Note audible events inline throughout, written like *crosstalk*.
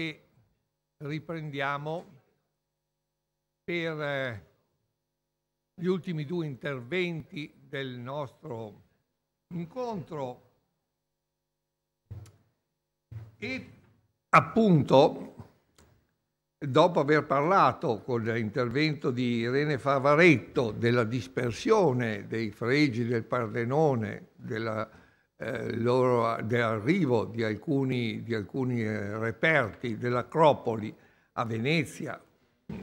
che riprendiamo per eh, gli ultimi due interventi del nostro incontro e appunto dopo aver parlato con l'intervento di Irene Favaretto della dispersione dei fregi del Partenone, della eh, loro, dell'arrivo di alcuni, di alcuni eh, reperti dell'Acropoli a Venezia,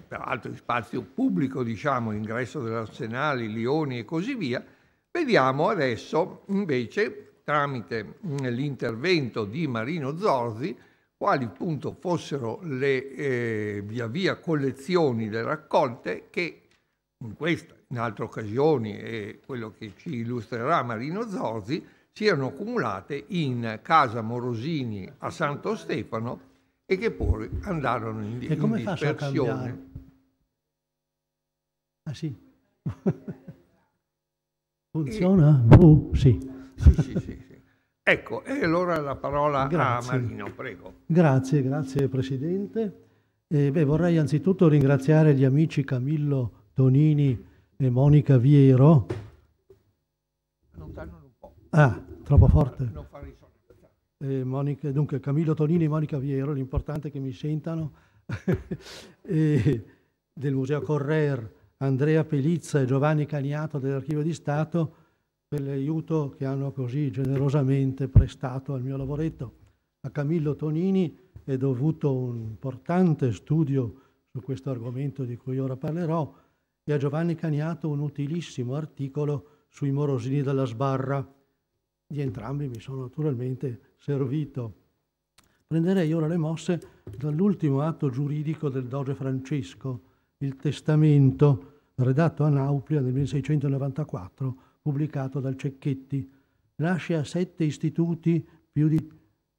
peraltro in spazio pubblico, diciamo, ingresso dell'Arsenale, Lioni e così via, vediamo adesso invece, tramite mm, l'intervento di Marino Zorzi, quali appunto fossero le eh, via via collezioni delle raccolte che in questa, in altre occasioni, è quello che ci illustrerà Marino Zorzi, si erano accumulate in casa Morosini a Santo Stefano e che poi andarono in, e come in dispersione. Ah sì? *laughs* Funziona? E... Oh, sì. Sì, sì, sì, sì. Ecco, e allora la parola grazie. a Marino, prego. Grazie, grazie Presidente. Eh, beh, vorrei anzitutto ringraziare gli amici Camillo Tonini e Monica Viero Ah, troppo forte. Eh, Monica, dunque, Camillo Tonini e Monica Viero, l'importante è che mi sentano, *laughs* eh, del Museo Correr, Andrea Pelizza e Giovanni Caniato dell'Archivio di Stato per l'aiuto che hanno così generosamente prestato al mio lavoretto. A Camillo Tonini è dovuto un importante studio su questo argomento di cui ora parlerò e a Giovanni Caniato un utilissimo articolo sui morosini della sbarra di entrambi mi sono naturalmente servito. Prenderei ora le mosse dall'ultimo atto giuridico del Doge Francesco, il Testamento, redatto a Nauplia nel 1694, pubblicato dal Cecchetti. Nasce a sette istituti più di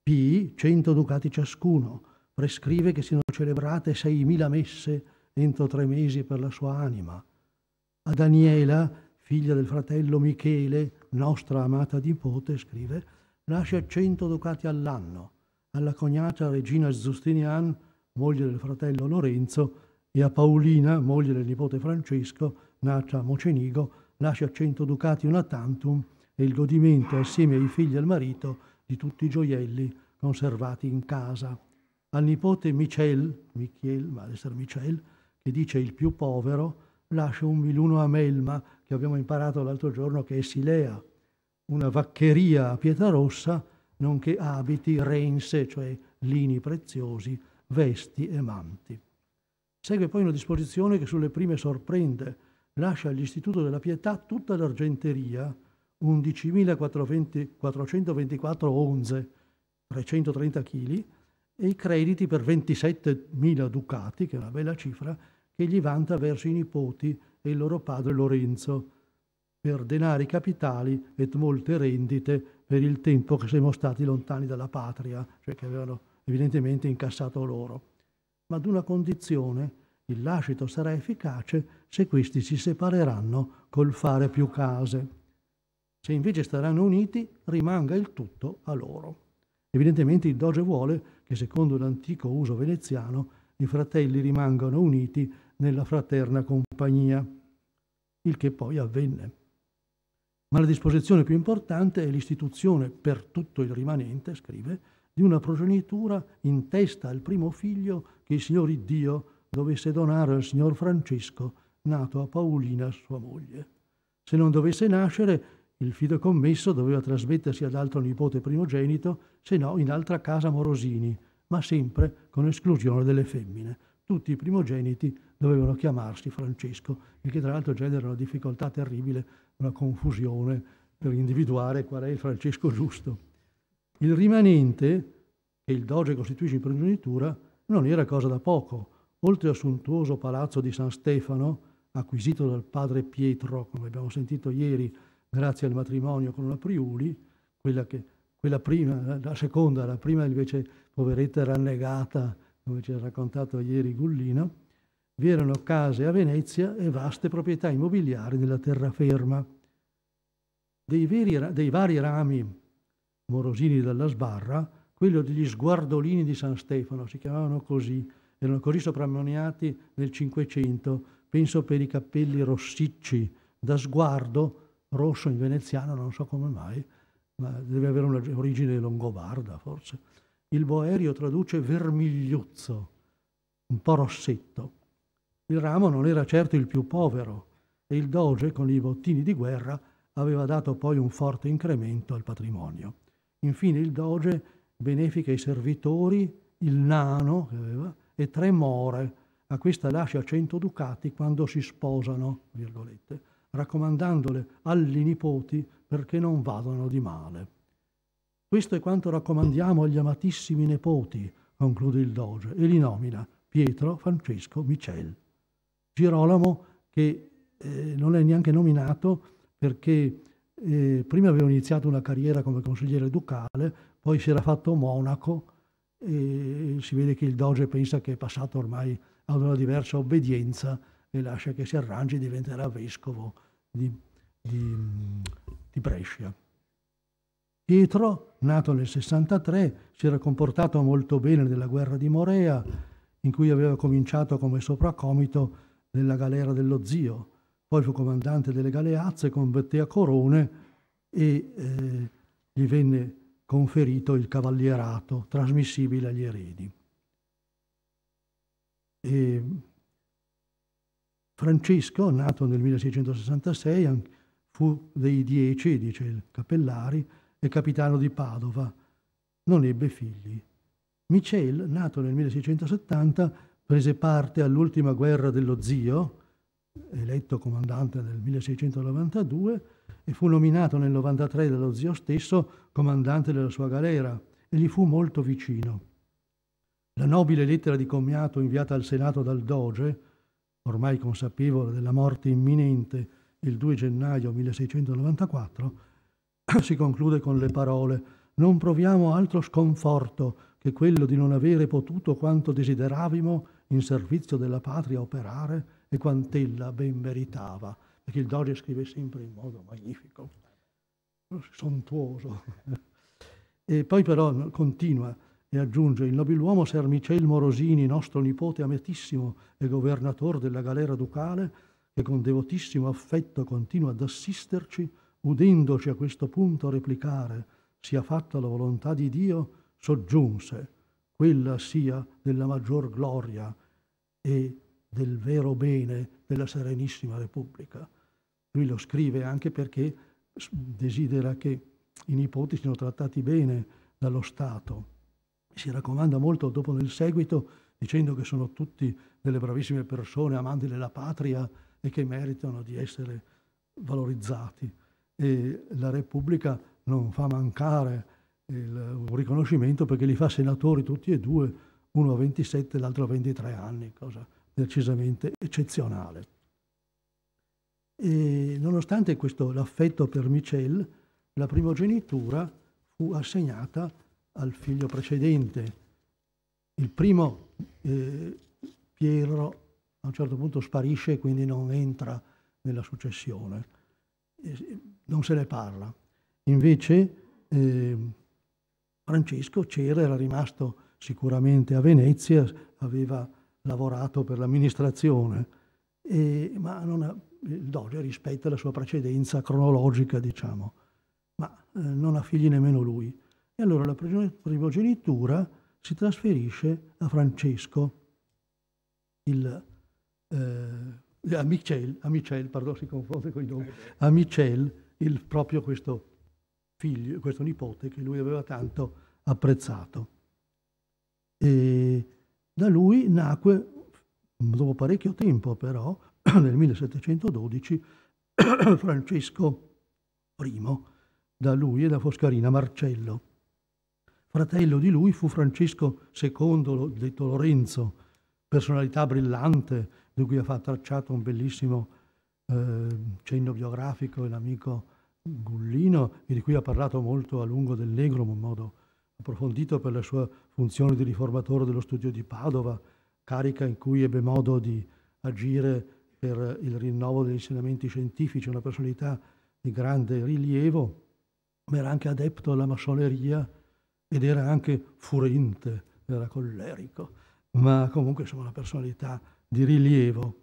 P, 100 ducati ciascuno. Prescrive che siano celebrate 6.000 messe entro tre mesi per la sua anima. A Daniela figlia del fratello Michele, nostra amata nipote, scrive, nasce a 100 ducati all'anno alla cognata Regina Zustinian, moglie del fratello Lorenzo, e a Paolina, moglie del nipote Francesco, nata a Mocenigo, nasce a 100 ducati una tantum e il godimento assieme ai figli e al marito di tutti i gioielli conservati in casa. Al nipote Michel, Michiel, ma deve essere Michel, che dice il più povero, lascia un miluno a melma che abbiamo imparato l'altro giorno che è Silea, una vaccheria a pietra rossa, nonché abiti, rense, cioè lini preziosi, vesti e manti. Segue poi una disposizione che sulle prime sorprende, lascia all'Istituto della Pietà tutta l'argenteria, 11.424 onze, 330 kg, e i crediti per 27.000 ducati, che è una bella cifra, che gli vanta verso i nipoti e il loro padre Lorenzo, per denari capitali e molte rendite per il tempo che siamo stati lontani dalla patria, cioè che avevano evidentemente incassato loro, ma ad una condizione il lascito sarà efficace se questi si separeranno col fare più case. Se invece staranno uniti, rimanga il tutto a loro. Evidentemente il doge vuole che, secondo l'antico uso veneziano, i fratelli rimangano uniti nella fraterna compagnia, il che poi avvenne. Ma la disposizione più importante è l'istituzione per tutto il rimanente, scrive, di una progenitura in testa al primo figlio che il Signore Dio dovesse donare al Signor Francesco, nato a Paolina, sua moglie. Se non dovesse nascere, il fido commesso doveva trasmettersi ad altro nipote primogenito, se no in altra casa Morosini, ma sempre con esclusione delle femmine. Tutti i primogeniti dovevano chiamarsi Francesco, il che tra l'altro genera una difficoltà terribile, una confusione per individuare qual è il Francesco giusto. Il rimanente, che il doge costituisce in progenitura, non era cosa da poco. Oltre al suntuoso palazzo di San Stefano, acquisito dal padre Pietro, come abbiamo sentito ieri, grazie al matrimonio con la Priuli, quella, che, quella prima, la seconda, la prima invece poveretta era annegata, come ci ha raccontato ieri Gullino, vi erano case a Venezia e vaste proprietà immobiliari nella terraferma. Dei, veri, dei vari rami morosini dalla sbarra, quello degli sguardolini di San Stefano, si chiamavano così, erano così soprannominati nel Cinquecento, penso per i capelli rossicci, da sguardo, rosso in veneziano, non so come mai, ma deve avere un'origine longobarda forse. Il boerio traduce vermigliuzzo, un po' rossetto. Il ramo non era certo il più povero e il doge, con i bottini di guerra, aveva dato poi un forte incremento al patrimonio. Infine il doge benefica i servitori, il nano che aveva, e tre more, a questa lascia 100 ducati quando si sposano, virgolette, raccomandandole agli nipoti perché non vadano di male. Questo è quanto raccomandiamo agli amatissimi nepoti, conclude il doge, e li nomina Pietro Francesco Micel. Girolamo che eh, non è neanche nominato perché eh, prima aveva iniziato una carriera come consigliere ducale, poi si era fatto monaco e si vede che il doge pensa che è passato ormai ad una diversa obbedienza e lascia che si arrangi e diventerà vescovo di, di, di Brescia. Pietro, nato nel 63, si era comportato molto bene nella guerra di Morea, in cui aveva cominciato come sopracomito nella galera dello zio, poi fu comandante delle galeazze, combatté a Corone e eh, gli venne conferito il cavalierato trasmissibile agli eredi. E Francesco, nato nel 1666, fu dei dieci, dice il Capellari, e capitano di Padova. Non ebbe figli. Michel, nato nel 1670, prese parte all'ultima guerra dello zio, eletto comandante nel 1692, e fu nominato nel 93 dallo zio stesso comandante della sua galera e gli fu molto vicino. La nobile lettera di commiato inviata al Senato dal Doge, ormai consapevole della morte imminente il 2 gennaio 1694, *coughs* si conclude con le parole Non proviamo altro sconforto che quello di non avere potuto quanto desideravimo in servizio della patria operare e quant'ella ben meritava, perché il Doria scrive sempre in modo magnifico, sontuoso. e poi però continua e aggiunge il nobiluomo Ser Micel Morosini, nostro nipote ametissimo e governatore della galera ducale, che con devotissimo affetto continua ad assisterci, udendoci a questo punto replicare, sia fatta la volontà di Dio, soggiunse, quella sia della maggior gloria e del vero bene della Serenissima Repubblica. Lui lo scrive anche perché desidera che i nipoti siano trattati bene dallo Stato. Si raccomanda molto dopo nel seguito dicendo che sono tutti delle bravissime persone, amanti della patria e che meritano di essere valorizzati. E la Repubblica non fa mancare il, un riconoscimento perché li fa senatori tutti e due, uno a 27 e l'altro a 23 anni, cosa decisamente eccezionale. E nonostante questo l'affetto per Michel, la primogenitura fu assegnata al figlio precedente. Il primo, eh, Piero, a un certo punto sparisce e quindi non entra nella successione, eh, non se ne parla. Invece, eh, Francesco c'era, era rimasto sicuramente a Venezia, aveva lavorato per l'amministrazione, e, ma ha, il Doge rispetta la sua precedenza cronologica, diciamo, ma eh, non ha figli nemmeno lui. E allora la primogenitura si trasferisce a Francesco, il, eh, a Michel, a Michel, pardon, si confonde con i nomi, a Michel, il, proprio questo figlio, questo nipote che lui aveva tanto apprezzato. E da lui nacque, dopo parecchio tempo però, *clears throat* nel 1712, *clears throat* Francesco I, da lui e da Foscarina Marcello. Fratello di lui fu Francesco II, detto Lorenzo, personalità brillante, di cui ha tracciato un bellissimo eh, cenno biografico l'amico Gullino, di cui ha parlato molto a lungo del Negro, in modo approfondito per la sua funzione di riformatore dello studio di Padova, carica in cui ebbe modo di agire per il rinnovo degli insegnamenti scientifici, una personalità di grande rilievo, ma era anche adepto alla massoneria ed era anche furente, era collerico, ma comunque insomma una personalità di rilievo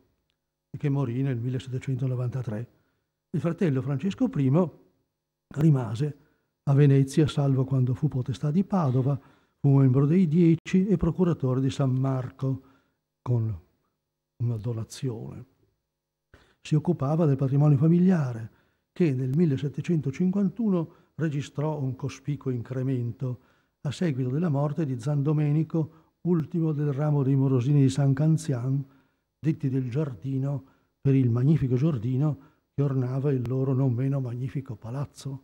che morì nel 1793 il fratello Francesco I rimase a Venezia, salvo quando fu potestà di Padova, fu membro dei Dieci e procuratore di San Marco, con una donazione. Si occupava del patrimonio familiare, che nel 1751 registrò un cospicuo incremento a seguito della morte di Zan Domenico, ultimo del ramo dei Morosini di San Canzian, detti del giardino per il magnifico giardino che ornava il loro non meno magnifico palazzo.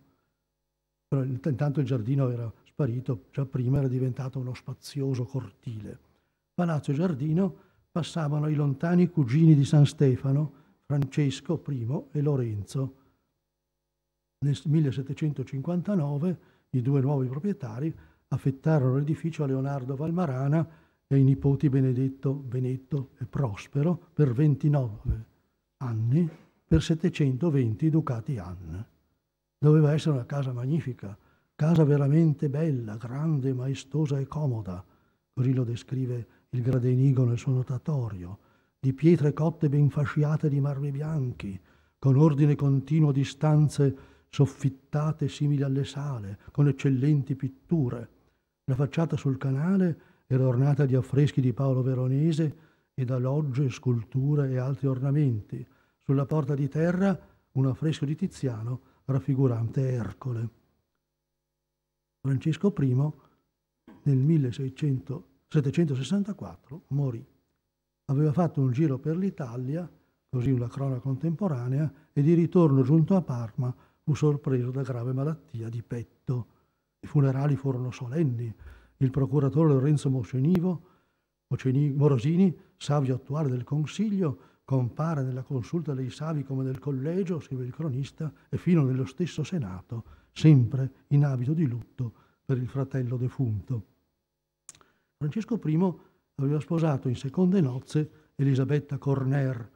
Però intanto il giardino era sparito, già prima era diventato uno spazioso cortile. Palazzo e giardino passavano i lontani cugini di San Stefano, Francesco I e Lorenzo. Nel 1759 i due nuovi proprietari affettarono l'edificio a Leonardo Valmarana e ai nipoti Benedetto, Benetto e Prospero per 29 anni per 720 ducati Anne. Doveva essere una casa magnifica, casa veramente bella, grande, maestosa e comoda, così lo descrive il Gradenigo nel suo notatorio, di pietre cotte ben fasciate di marmi bianchi, con ordine continuo di stanze soffittate simili alle sale, con eccellenti pitture. La facciata sul canale era ornata di affreschi di Paolo Veronese e da logge, sculture e altri ornamenti, sulla porta di terra un affresco di Tiziano raffigurante Ercole. Francesco I nel 1764 morì. Aveva fatto un giro per l'Italia, così una crona contemporanea, e di ritorno giunto a Parma fu sorpreso da grave malattia di petto. I funerali furono solenni. Il procuratore Lorenzo Mosenivo, Morosini, savio attuale del Consiglio, compare nella consulta dei savi come del collegio, scrive il cronista, e fino nello stesso Senato, sempre in abito di lutto per il fratello defunto. Francesco I aveva sposato in seconde nozze Elisabetta Corner.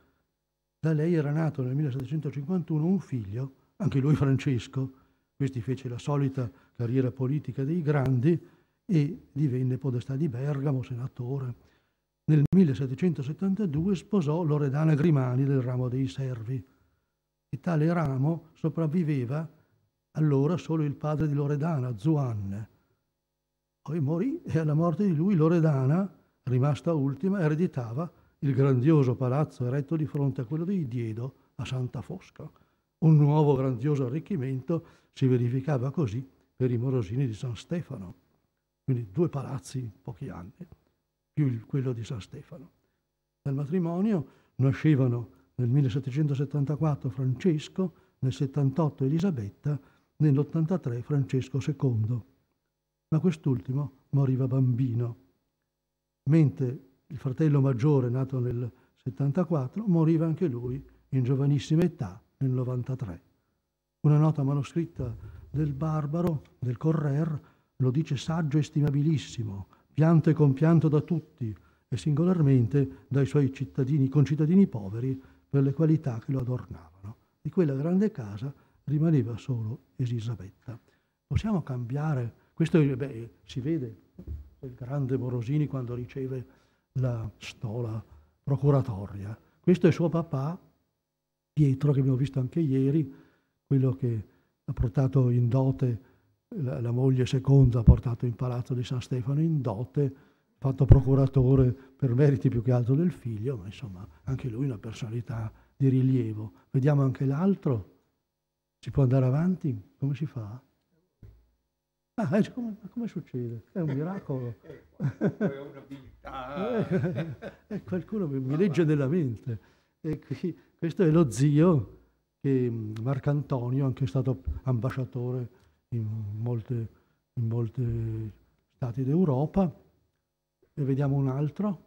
Da lei era nato nel 1751 un figlio, anche lui Francesco. Questi fece la solita carriera politica dei grandi e divenne podestà di Bergamo, senatore nel 1772 sposò Loredana Grimani del ramo dei Servi e tale ramo sopravviveva allora solo il padre di Loredana, Zuan. Poi morì e alla morte di lui Loredana, rimasta ultima, ereditava il grandioso palazzo eretto di fronte a quello di Diedo a Santa Fosca. Un nuovo grandioso arricchimento si verificava così per i morosini di San Stefano. Quindi due palazzi in pochi anni più quello di San Stefano. Dal matrimonio nascevano nel 1774 Francesco, nel 78 Elisabetta, nell'83 Francesco II. Ma quest'ultimo moriva bambino, mentre il fratello maggiore, nato nel 74, moriva anche lui in giovanissima età, nel 93. Una nota manoscritta del Barbaro, del Correr, lo dice saggio e stimabilissimo, pianto e compianto da tutti e singolarmente dai suoi cittadini, concittadini poveri per le qualità che lo adornavano. Di quella grande casa rimaneva solo Elisabetta. Possiamo cambiare, questo eh, beh, si vede, il grande Morosini quando riceve la stola procuratoria. Questo è suo papà, Pietro, che abbiamo visto anche ieri, quello che ha portato in dote la, la moglie seconda ha portato in palazzo di San Stefano in dote, fatto procuratore per meriti più che altro del figlio, ma insomma anche lui una personalità di rilievo. Vediamo anche l'altro. Si può andare avanti? Come si fa? Ah, eh, come, come, succede? È un miracolo. è un'abilità. *laughs* Eh, qualcuno mi, mi legge nella mente. E qui, questo è lo zio che Marcantonio, anche stato ambasciatore in molti in molte stati d'Europa. E vediamo un altro.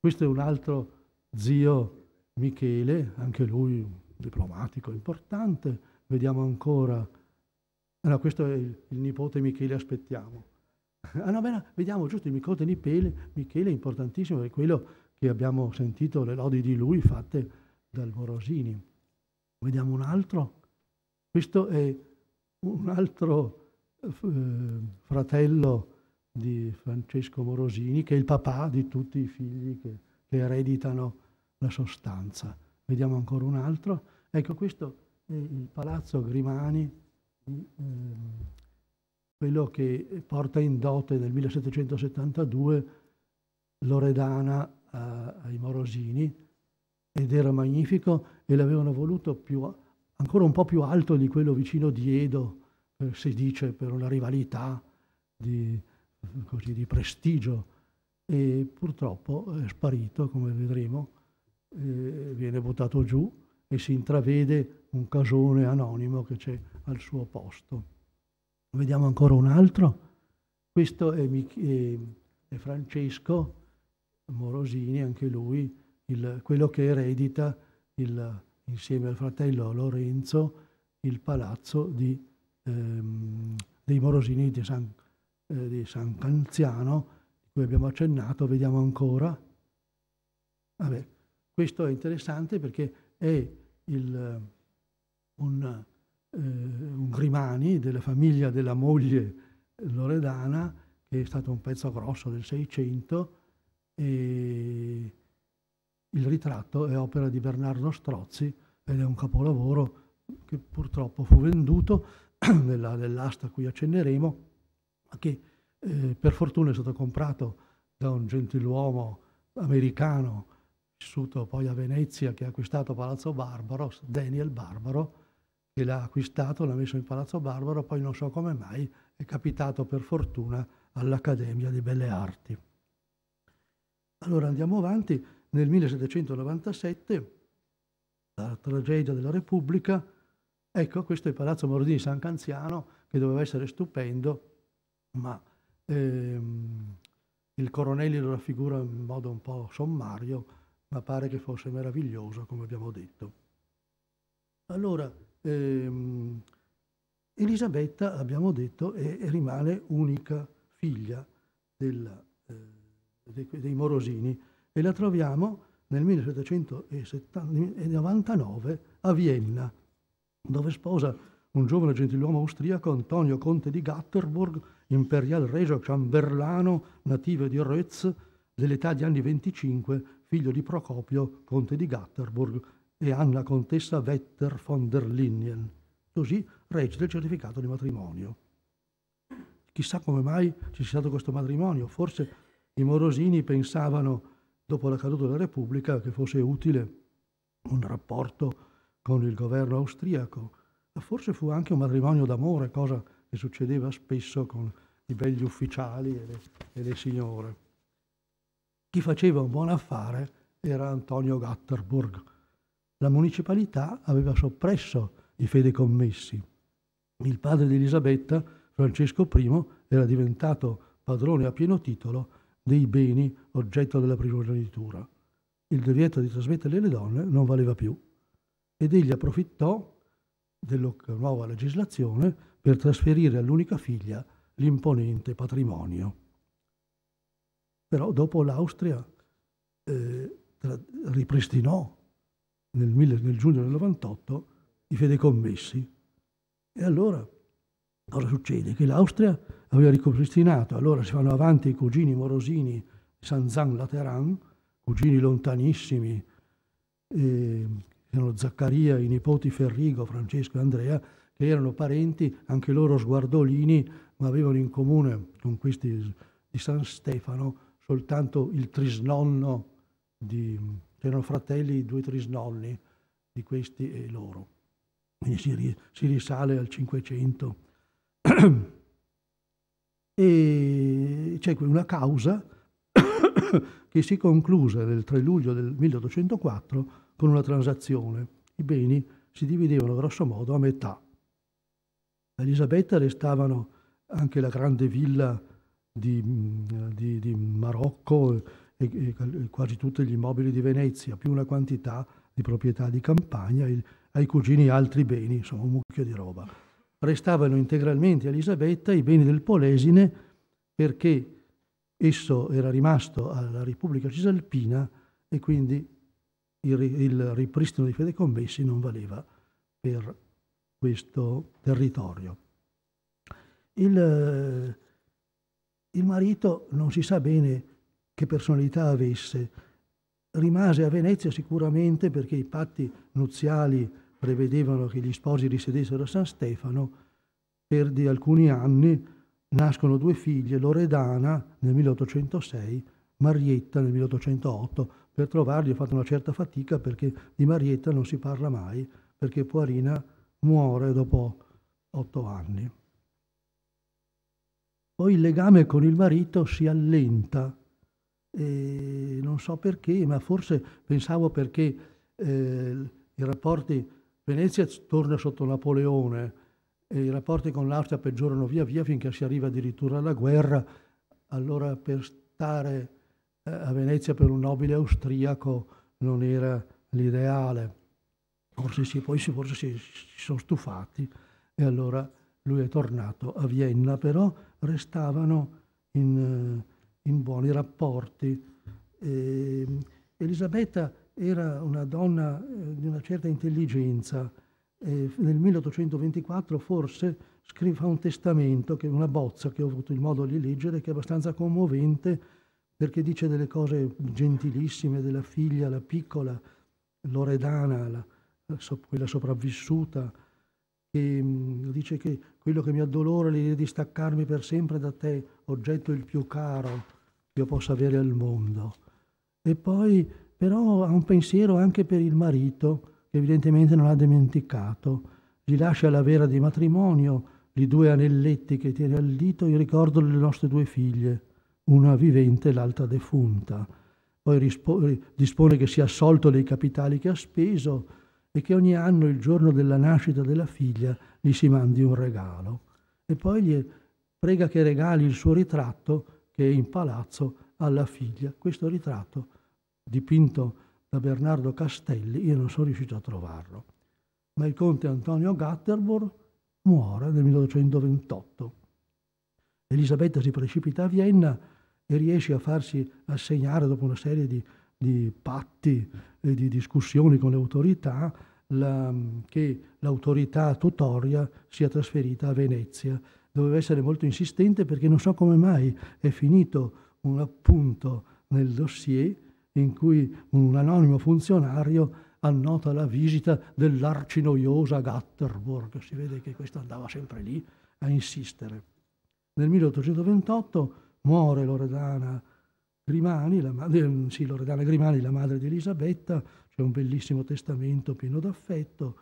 Questo è un altro zio Michele, anche lui un diplomatico importante. Vediamo ancora. Ah, no, questo è il, nipote Michele, aspettiamo. Ah no, beh, vediamo giusto il nipote Michele, Michele importantissimo, è quello che abbiamo sentito le lodi di lui fatte dal Morosini. Vediamo un altro. Questo è un altro eh, fratello di Francesco Morosini, che è il papà di tutti i figli che, che ereditano la sostanza. Vediamo ancora un altro. Ecco, questo è il palazzo Grimani, eh, quello che porta in dote nel 1772 Loredana a, eh, ai Morosini ed era magnifico e l'avevano voluto più ancora un po' più alto di quello vicino di Edo, eh, si dice per una rivalità di, eh, così, di prestigio, e purtroppo è sparito, come vedremo, eh, viene buttato giù e si intravede un casone anonimo che c'è al suo posto. Vediamo ancora un altro. Questo è, Mich- è, Francesco Morosini, anche lui, il, quello che eredita il, insieme al fratello Lorenzo, il palazzo di, ehm, dei Morosini di San, eh, di San Canziano, di cui abbiamo accennato, vediamo ancora. Vabbè, questo è interessante perché è il, un, eh, un Grimani della famiglia della moglie loredana, che è stato un pezzo grosso del Seicento, e il ritratto è opera di Bernardo Strozzi ed è un capolavoro che purtroppo fu venduto *clears throat* nella, nell'asta a cui accenneremo, che eh, per fortuna è stato comprato da un gentiluomo americano vissuto poi a Venezia che ha acquistato Palazzo Barbaro, Daniel Barbaro, che l'ha acquistato, l'ha messo in Palazzo Barbaro, poi non so come mai è capitato per fortuna all'Accademia di Belle Arti. Allora andiamo avanti, nel 1797, la tragedia della Repubblica, ecco questo è il Palazzo Morodini San Canziano che doveva essere stupendo, ma ehm, il Coronelli lo raffigura in modo un po' sommario, ma pare che fosse meraviglioso, come abbiamo detto. Allora, ehm, Elisabetta, abbiamo detto, è, è rimane unica figlia della, eh, dei, dei Morosini e la troviamo nel 1799 eh, a Vienna, dove sposa un giovane gentiluomo austriaco, Antonio Conte di Gatterburg, imperial regio ciamberlano, nativo di Rötz, dell'età di anni 25, figlio di Procopio, conte di Gatterburg, e Anna contessa Wetter von der Linien. Così recita il certificato di matrimonio. Chissà come mai ci sia stato questo matrimonio, forse i Morosini pensavano dopo la caduta della Repubblica, che fosse utile un rapporto con il governo austriaco. Forse fu anche un matrimonio d'amore, cosa che succedeva spesso con i belli ufficiali e le, e le signore. Chi faceva un buon affare era Antonio Gatterburg. La municipalità aveva soppresso i fedecommessi. Il padre di Elisabetta, Francesco I, era diventato padrone a pieno titolo dei beni oggetto della primogenitura. Il divieto di trasmetterli alle donne non valeva più ed egli approfittò della nuova legislazione per trasferire all'unica figlia l'imponente patrimonio. Però dopo l'Austria eh, ripristinò nel, nel giugno del 98 i fedecommessi e allora Cosa succede? Che l'Austria aveva ricopristinato, allora si fanno avanti i cugini Morosini, San Zan Lateran, cugini lontanissimi, eh, erano Zaccaria, i nipoti Ferrigo, Francesco e Andrea, che erano parenti, anche loro sguardolini, ma avevano in comune con questi di San Stefano soltanto il trisnonno, di, c'erano fratelli, due trisnonni di questi e loro. Quindi si, si risale al 500 e c'è una causa *coughs* che si concluse nel 3 luglio del 1804 con una transazione. I beni si dividevano grossomodo a metà. A Elisabetta restavano anche la grande villa di, mm, di, di Marocco e, e, e, quasi tutti gli immobili di Venezia, più una quantità di proprietà di campagna, il, ai cugini altri beni, insomma un mucchio di roba restavano integralmente a Elisabetta i beni del Polesine perché esso era rimasto alla Repubblica Cisalpina e quindi il, il ripristino dei fedecommessi non valeva per questo territorio. Il, il marito non si sa bene che personalità avesse, rimase a Venezia sicuramente perché i patti nuziali prevedevano che gli sposi risiedessero a San Stefano, per di alcuni anni nascono due figlie, Loredana nel 1806, Marietta nel 1808. Per trovarli ho fatto una certa fatica perché di Marietta non si parla mai, perché Poarina muore dopo otto anni. Poi il legame con il marito si allenta, non so perché, ma forse pensavo perché eh, i rapporti Venezia torna sotto Napoleone e i rapporti con l'Austria peggiorano via via finché si arriva addirittura alla guerra, allora per stare eh, a Venezia per un nobile austriaco non era l'ideale. Forse sì, poi forse si, si sono stufati e allora lui è tornato a Vienna, però restavano in, eh, in buoni rapporti. E ehm, Elisabetta era una donna eh, di una certa intelligenza. Eh, nel 1824 forse scrive, fa un testamento, che, è una bozza che ho avuto il modo di leggere, che è abbastanza commovente perché dice delle cose gentilissime della figlia, la piccola, Loredana, la, quella sopravvissuta, che mh, mm, dice che quello che mi addolora è di staccarmi per sempre da te, oggetto il più caro che io possa avere al mondo. E poi però ha un pensiero anche per il marito, che evidentemente non ha dimenticato. Gli lascia la vera di matrimonio, i due anelletti che tiene al dito, il ricordo delle nostre due figlie, una vivente e l'altra defunta. Poi rispo- dispone che sia assolto dei capitali che ha speso e che ogni anno, il giorno della nascita della figlia, gli si mandi un regalo. E poi gli prega che regali il suo ritratto che è in palazzo alla figlia. Questo ritratto dipinto da Bernardo Castelli, io non sono riuscito a trovarlo. Ma il conte Antonio Gatterburg muore nel 1828. Elisabetta si precipita a Vienna e riesce a farsi assegnare dopo una serie di, di patti e di discussioni con le autorità la, che l'autorità tutoria sia trasferita a Venezia. Doveva essere molto insistente perché non so come mai è finito un appunto nel dossier in cui un anonimo funzionario annota la visita dell'arcinoiosa Gatterburg. Si vede che questo andava sempre lì a insistere. Nel 1828 muore Loredana Grimani, la, madre, eh, sì, Loredana Grimani, la madre di Elisabetta, c'è un bellissimo testamento pieno d'affetto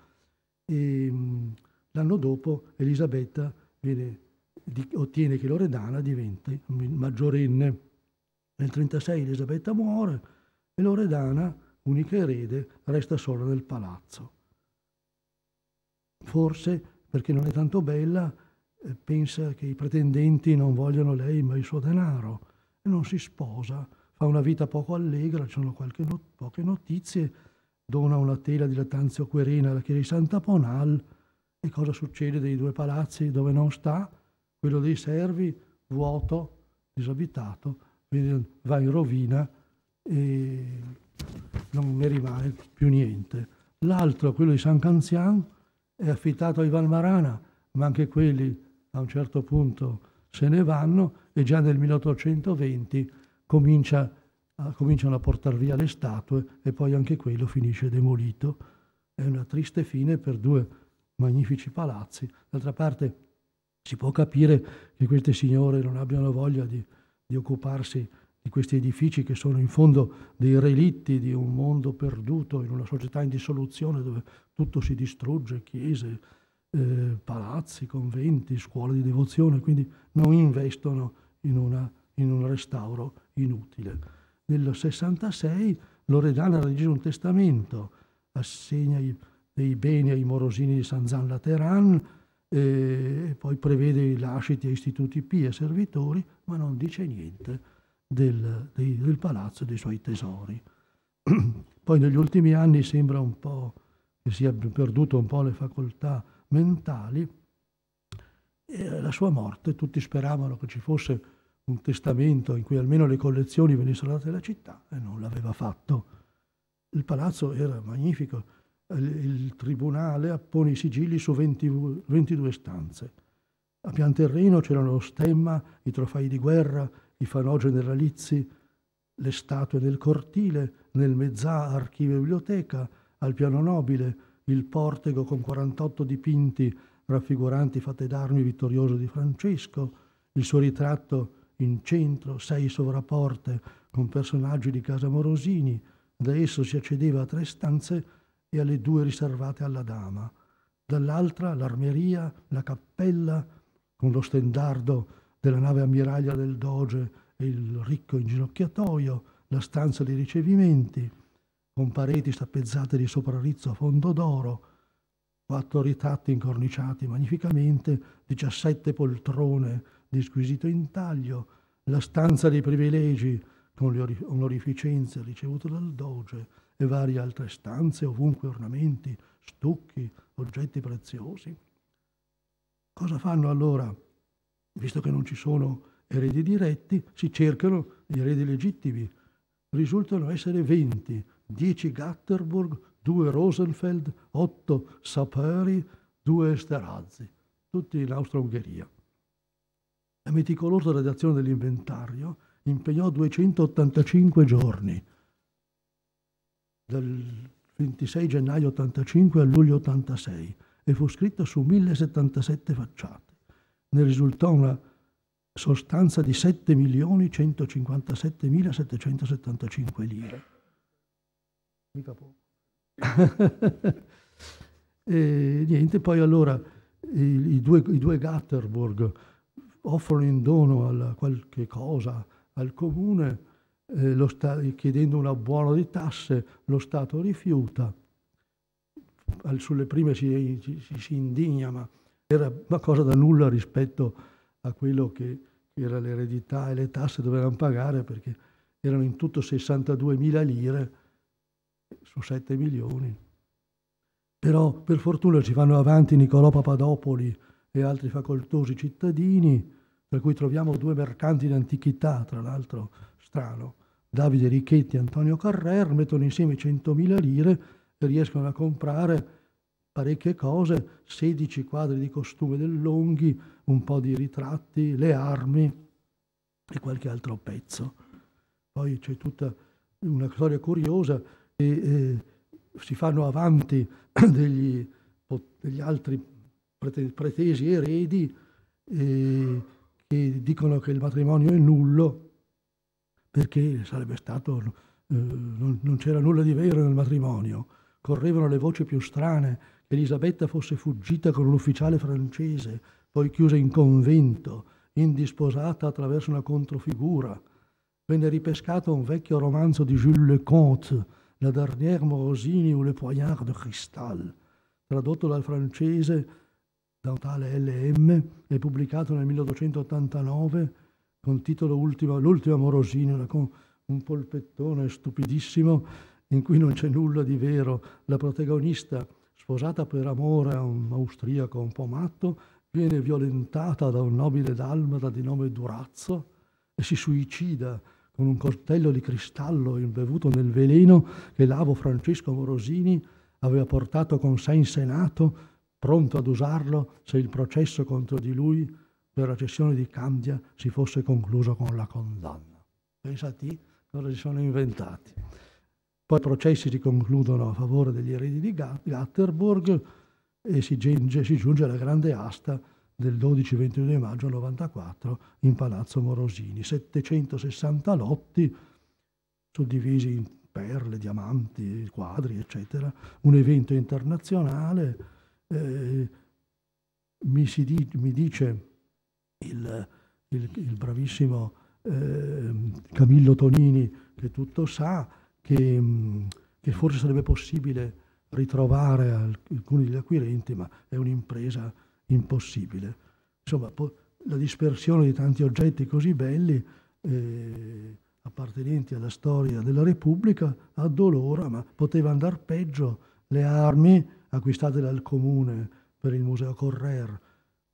e ehm, l'anno dopo Elisabetta viene, di, ottiene che Loredana diventi maggiorenne. Nel 1936 Elisabetta muore, e Loredana, unica erede, resta sola nel palazzo. Forse perché non è tanto bella, eh, pensa che i pretendenti non vogliono lei ma il suo denaro e non si sposa, fa una vita poco allegra, ci sono not poche notizie, dona una tela di Latanzio Querina alla chiesa di Santa Ponal e cosa succede dei due palazzi dove non sta? Quello dei servi, vuoto, disabitato, va in rovina e non ne rimane più niente. L'altro, quello di San Canzian, è affittato a Ivan Marana, ma anche quelli a un certo punto se ne vanno e già nel 1820 comincia, uh, cominciano a portare via le statue e poi anche quello finisce demolito. È una triste fine per due magnifici palazzi. D'altra parte si può capire che queste signore non abbiano voglia di, di occuparsi di questi edifici che sono in fondo dei relitti di un mondo perduto, in una società in dissoluzione dove tutto si distrugge, chiese, eh, palazzi, conventi, scuole di devozione, quindi non investono in, una, in un restauro inutile. Nel 66 Loredana redige un testamento, assegna dei beni ai morosini di San Zan Lateran, eh, e poi prevede i lasciti a istituti P e servitori, ma non dice niente del, dei, del palazzo e dei suoi tesori. *clears throat* Poi negli ultimi anni sembra un po' che si sia perduto un po' le facoltà mentali. E alla eh, sua morte tutti speravano che ci fosse un testamento in cui almeno le collezioni venissero date alla città e non l'aveva fatto. Il palazzo era magnifico, il tribunale appone i sigilli su 20, 22 stanze. A pian terreno c'erano lo stemma, i trofei di guerra, i fanò generalizi, le statue nel cortile, nel mezzà archivio e biblioteca, al piano nobile, il portico con 48 dipinti raffiguranti fate d'armi vittorioso di Francesco, il suo ritratto in centro, sei sovraporte con personaggi di casa Morosini, da esso si accedeva a tre stanze e alle due riservate alla dama, dall'altra l'armeria, la cappella con lo stendardo della nave ammiraglia del Doge e il ricco inginocchiatoio, la stanza dei ricevimenti, con pareti tappezzate di soprarizzo a fondo d'oro, quattro ritratti incorniciati magnificamente, 17 poltrone di squisito intaglio, la stanza dei privilegi con le onorificenze ricevute dal Doge e varie altre stanze, ovunque ornamenti, stucchi, oggetti preziosi. Cosa fanno allora visto che non ci sono eredi diretti, si cercano gli eredi legittimi. Risultano essere 20, 10 Gatterburg, 2 Rosenfeld, 8 Saperi, 2 Esterazzi, tutti in austro ungheria La meticolosa redazione dell'inventario impegnò 285 giorni, dal 26 gennaio 85 al luglio 86, e fu scritta su 1077 facciate ne risultò una sostanza di 7.157.775 lire. Mica poco. *laughs* e niente, poi allora i, i, due, i due Gatterburg offrono in dono alla, qualche cosa al comune, eh, sta, chiedendo un abbuono di tasse, lo Stato rifiuta, al, sulle prime si, si, si indigna, ma era una cosa da nulla rispetto a quello che era l'eredità e le tasse dovevano pagare perché erano in tutto 62 mila lire su 7 milioni. Però per fortuna ci vanno avanti Nicolò Papadopoli e altri facoltosi cittadini, per cui troviamo due mercanti di antichità, tra l'altro strano, Davide Richetti e Antonio Carrer, mettono insieme 100.000 lire e riescono a comprare parecchie cose, 16 quadri di costume del Longhi, un po' di ritratti, le armi e qualche altro pezzo. Poi c'è tutta una storia curiosa e, e eh, si fanno avanti *clears throat* degli, degli altri pretesi eredi eh, che dicono che il matrimonio è nullo perché sarebbe stato, eh, non, non c'era nulla di vero nel matrimonio, correvano le voci più strane Elisabetta fosse fuggita con un ufficiale francese, poi chiusa in convento, indisposata attraverso una controfigura. Venne ripescato un vecchio romanzo di Jules Leconte, La dernière Morosini ou Le poignard de cristal, tradotto dal francese da tale LM e pubblicato nel 1889 con titolo Ultima, L'ultima Morosini, una, un polpettone stupidissimo in cui non c'è nulla di vero. La protagonista sposata per amore a un austriaco un po' matto, viene violentata da un nobile dalmata di nome Durazzo e si suicida con un coltello di cristallo imbevuto nel veleno che l'avo Francesco Morosini aveva portato con sé in Senato, pronto ad usarlo se il processo contro di lui per la cessione di Candia si fosse concluso con la condanna. Pensati cosa si sono inventati. Poi i processi si concludono a favore degli eredi di Gatterburg e si giunge, si giunge alla grande asta del 12-22 maggio 1994 in Palazzo Morosini. 760 lotti suddivisi in perle, diamanti, quadri, eccetera. Un evento internazionale. Eh, mi, di, mi, dice il, il, il bravissimo eh, Camillo Tonini, che tutto sa, che, mm, che forse sarebbe possibile ritrovare alcuni degli acquirenti, ma è un'impresa impossibile. Insomma, po- la dispersione di tanti oggetti così belli eh, appartenenti alla storia della Repubblica addolora, ma poteva andare peggio. Le armi acquistate dal comune per il Museo Correr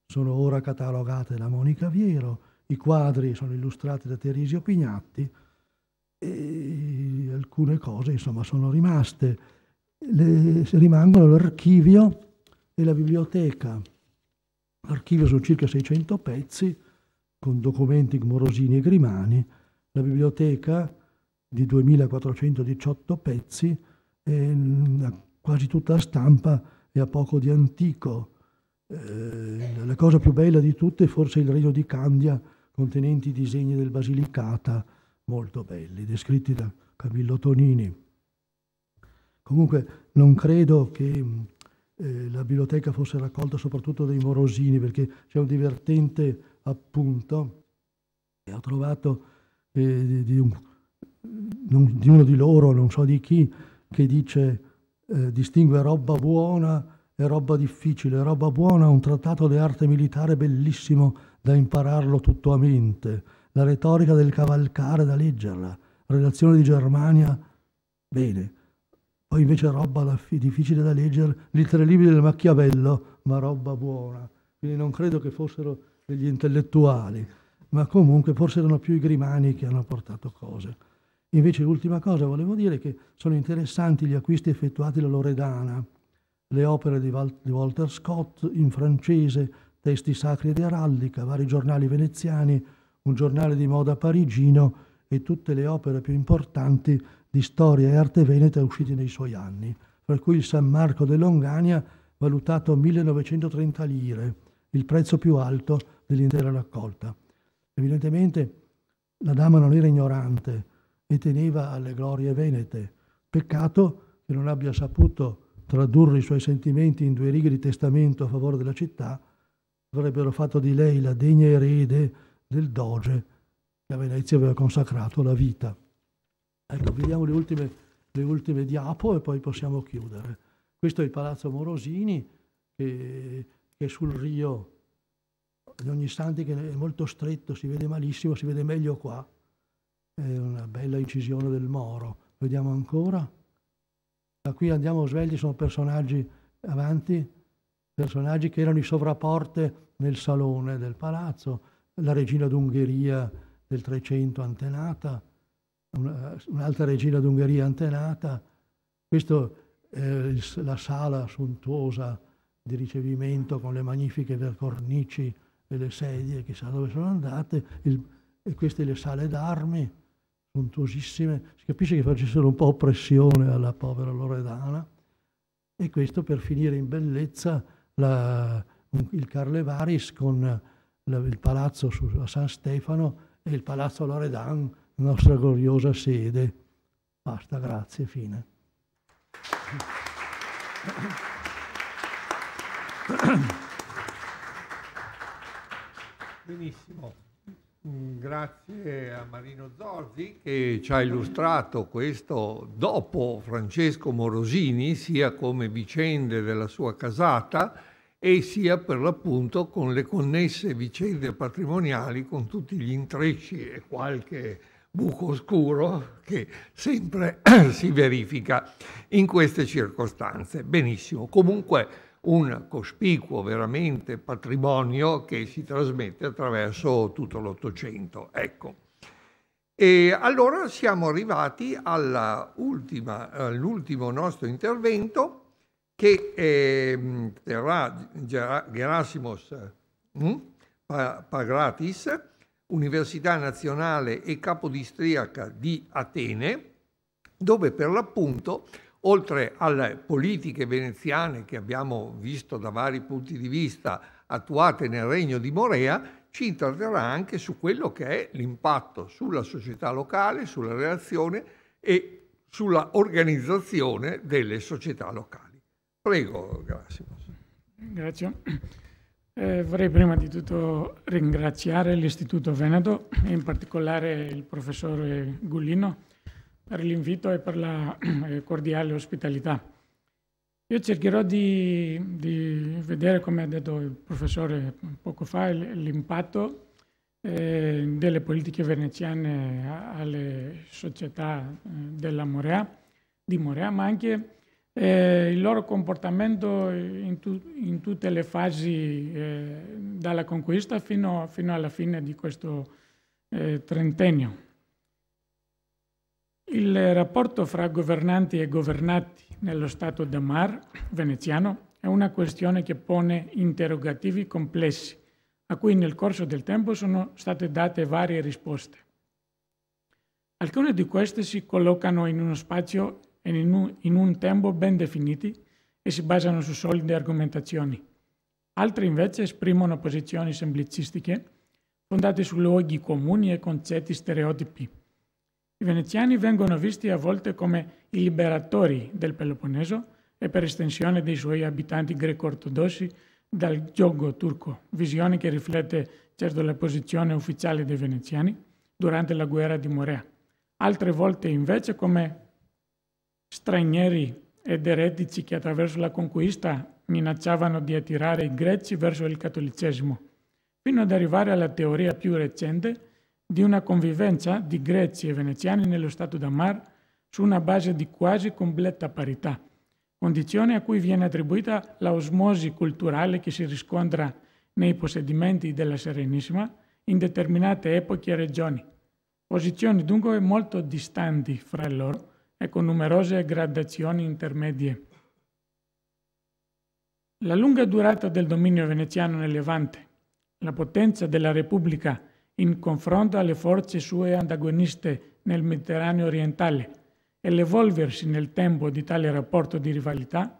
sono ora catalogate da Monica Viero, i quadri sono illustrati da Teresio Pignatti e alcune cose insomma, sono rimaste, Le, rimangono l'archivio e la biblioteca. L'archivio sono circa 600 pezzi con documenti Morosini e Grimani, la biblioteca di 2418 pezzi, è mm, quasi tutta a stampa e a poco di antico. Eh, la cosa più bella di tutte è forse il Regno di Candia, contenenti i disegni del Basilicata, molto belli, descritti da, Camillo Tonini. Comunque non credo che mm, eh, la biblioteca fosse raccolta soprattutto dai morosini, perché c'è un divertente appunto che ho trovato eh, di, di, un, non, di, uno di loro, non so di chi, che dice eh, distingue roba buona e roba difficile, roba buona, è un trattato di arte militare bellissimo da impararlo tutto a mente, la retorica del cavalcare da leggerla, relazione di Germania, bene. Poi invece roba difficile da leggere, gli tre libri del Machiavello, ma roba buona. Quindi non credo che fossero degli intellettuali, ma comunque forse erano più i grimani che hanno portato cose. Invece l'ultima cosa volevo dire che sono interessanti gli acquisti effettuati da Loredana, le opere di, di Walter Scott in francese, testi sacri di araldica, vari giornali veneziani, un giornale di moda parigino e tutte le opere più importanti di storia e arte veneta uscite nei suoi anni, per cui il San Marco dell'Ongania valutato 1930 lire, il prezzo più alto dell'intera raccolta. Evidentemente la dama non era ignorante e teneva alle glorie venete. Peccato che non abbia saputo tradurre i suoi sentimenti in due righe di testamento a favore della città, avrebbero fatto di lei la degna erede del doge che a Venezia aveva consacrato la vita. Ecco, vediamo le ultime, le ultime diapo e poi possiamo chiudere. Questo è il Palazzo Morosini, che, che sul Rio, ad ogni istante che è molto stretto, si vede malissimo, si vede meglio qua. È una bella incisione del Moro. Vediamo ancora. Da qui andiamo svegli, sono personaggi avanti, personaggi che erano i sovrapporte nel salone del palazzo, la regina d'Ungheria, del 300 antenata, eh, un'altra regina d'Ungheria antenata. Questa è eh, la sala sontuosa di ricevimento con le magnifiche vercornici e le sedie, chissà dove sono andate, il, e queste le sale d'armi, sontuosissime. Si capisce che facessero un po' oppressione alla povera Loredana. E questo per finire in bellezza la, il Carlevaris con la, il palazzo su, a San Stefano e il Palazzo Loredan, nostra gloriosa sede. Basta, grazie, fine. Benissimo, grazie a Marino Zorzi che ci ha illustrato questo dopo Francesco Morosini, sia come vicende della sua casata, e sia per l'appunto con le connesse vicende patrimoniali, con tutti gli intrecci e qualche buco scuro che sempre *clears throat* si verifica in queste circostanze. Benissimo, comunque un cospicuo veramente patrimonio che si trasmette attraverso tutto l'Ottocento. Ecco. E allora siamo arrivati all'ultimo nostro intervento che eh, terrà Gerasimos mh, hm, Pagratis, Università Nazionale e Capodistriaca di Atene, dove per l'appunto, oltre alle politiche veneziane che abbiamo visto da vari punti di vista attuate nel regno di Morea, ci interverrà anche su quello che è l'impatto sulla società locale, sulla relazione e sulla organizzazione delle società locali. Prego, Grassimo. Grazie. Eh, vorrei prima di tutto ringraziare l'Istituto Veneto e in particolare il professore Gullino per l'invito e per la eh, cordiale ospitalità. Io cercherò di, di, vedere, come ha detto il professore poco fa, l'impatto eh, delle politiche veneziane alle società eh, della Morea, di Morea, ma anche eh, il loro comportamento in, tu, in tutte le fasi eh, dalla conquista fino, fino, alla fine di questo eh, trentennio. Il rapporto fra governanti e governati nello Stato da Mar veneziano è una questione che pone interrogativi complessi, a cui nel corso del tempo sono state date varie risposte. Alcune di queste si collocano in uno spazio e in un, in un tempo ben definiti e si basano su solide argomentazioni. Altri invece esprimono posizioni semplicistiche fondate su luoghi comuni e concetti stereotipi. I veneziani vengono visti a volte come i liberatori del Peloponneso e per estensione dei suoi abitanti greco-ortodossi dal gioco turco, visione che riflette certo la posizione ufficiale dei veneziani durante la guerra di Morea. Altre volte invece come stranieri ed eretici che attraverso la conquista minacciavano di attirare i greci verso il cattolicesimo, fino ad arrivare alla teoria più recente di una convivenza di greci e veneziani nello Stato da Mar su una base di quasi completa parità, condizione a cui viene attribuita la osmosi culturale che si riscontra nei possedimenti della Serenissima in determinate epoche e regioni, posizioni dunque molto distanti fra loro, e con numerose gradazioni intermedie. La lunga durata del dominio veneziano nel Levante, la potenza della Repubblica in confronto alle forze sue antagoniste nel Mediterraneo orientale e l'evolversi nel tempo di tale rapporto di rivalità,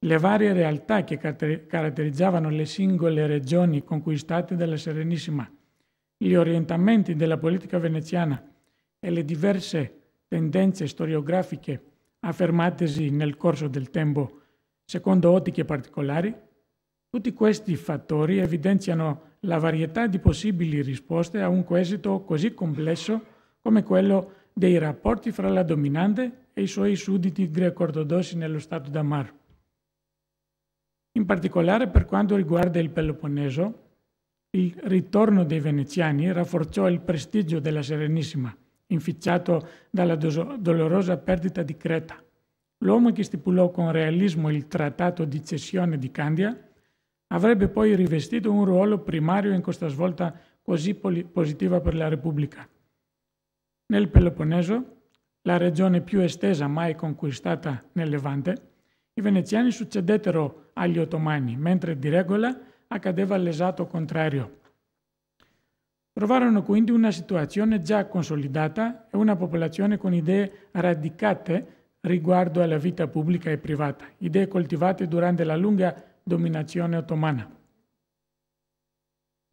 le varie realtà che caratterizzavano le singole regioni conquistate dalla Serenissima, gli orientamenti della politica veneziana e le diverse tendenze storiografiche affermatesi nel corso del tempo secondo ottiche particolari, tutti questi fattori evidenziano la varietà di possibili risposte a un quesito così complesso come quello dei rapporti fra la dominante e i suoi sudditi greco-ortodossi nello Stato d'Amar. In particolare per quanto riguarda il Peloponneso, il ritorno dei veneziani rafforzò il prestigio della Serenissima inficiato dalla dolorosa perdita di Creta. L'uomo che stipulò con realismo il trattato di cessione di Candia avrebbe poi rivestito un ruolo primario in questa svolta così positiva per la Repubblica. Nel Peloponneso, la regione più estesa mai conquistata nel Levante, i veneziani succedettero agli ottomani, mentre di regola accadeva l'esatto contrario. Trovarono quindi una situazione già consolidata e una popolazione con idee radicate riguardo alla vita pubblica e privata, idee coltivate durante la lunga dominazione ottomana.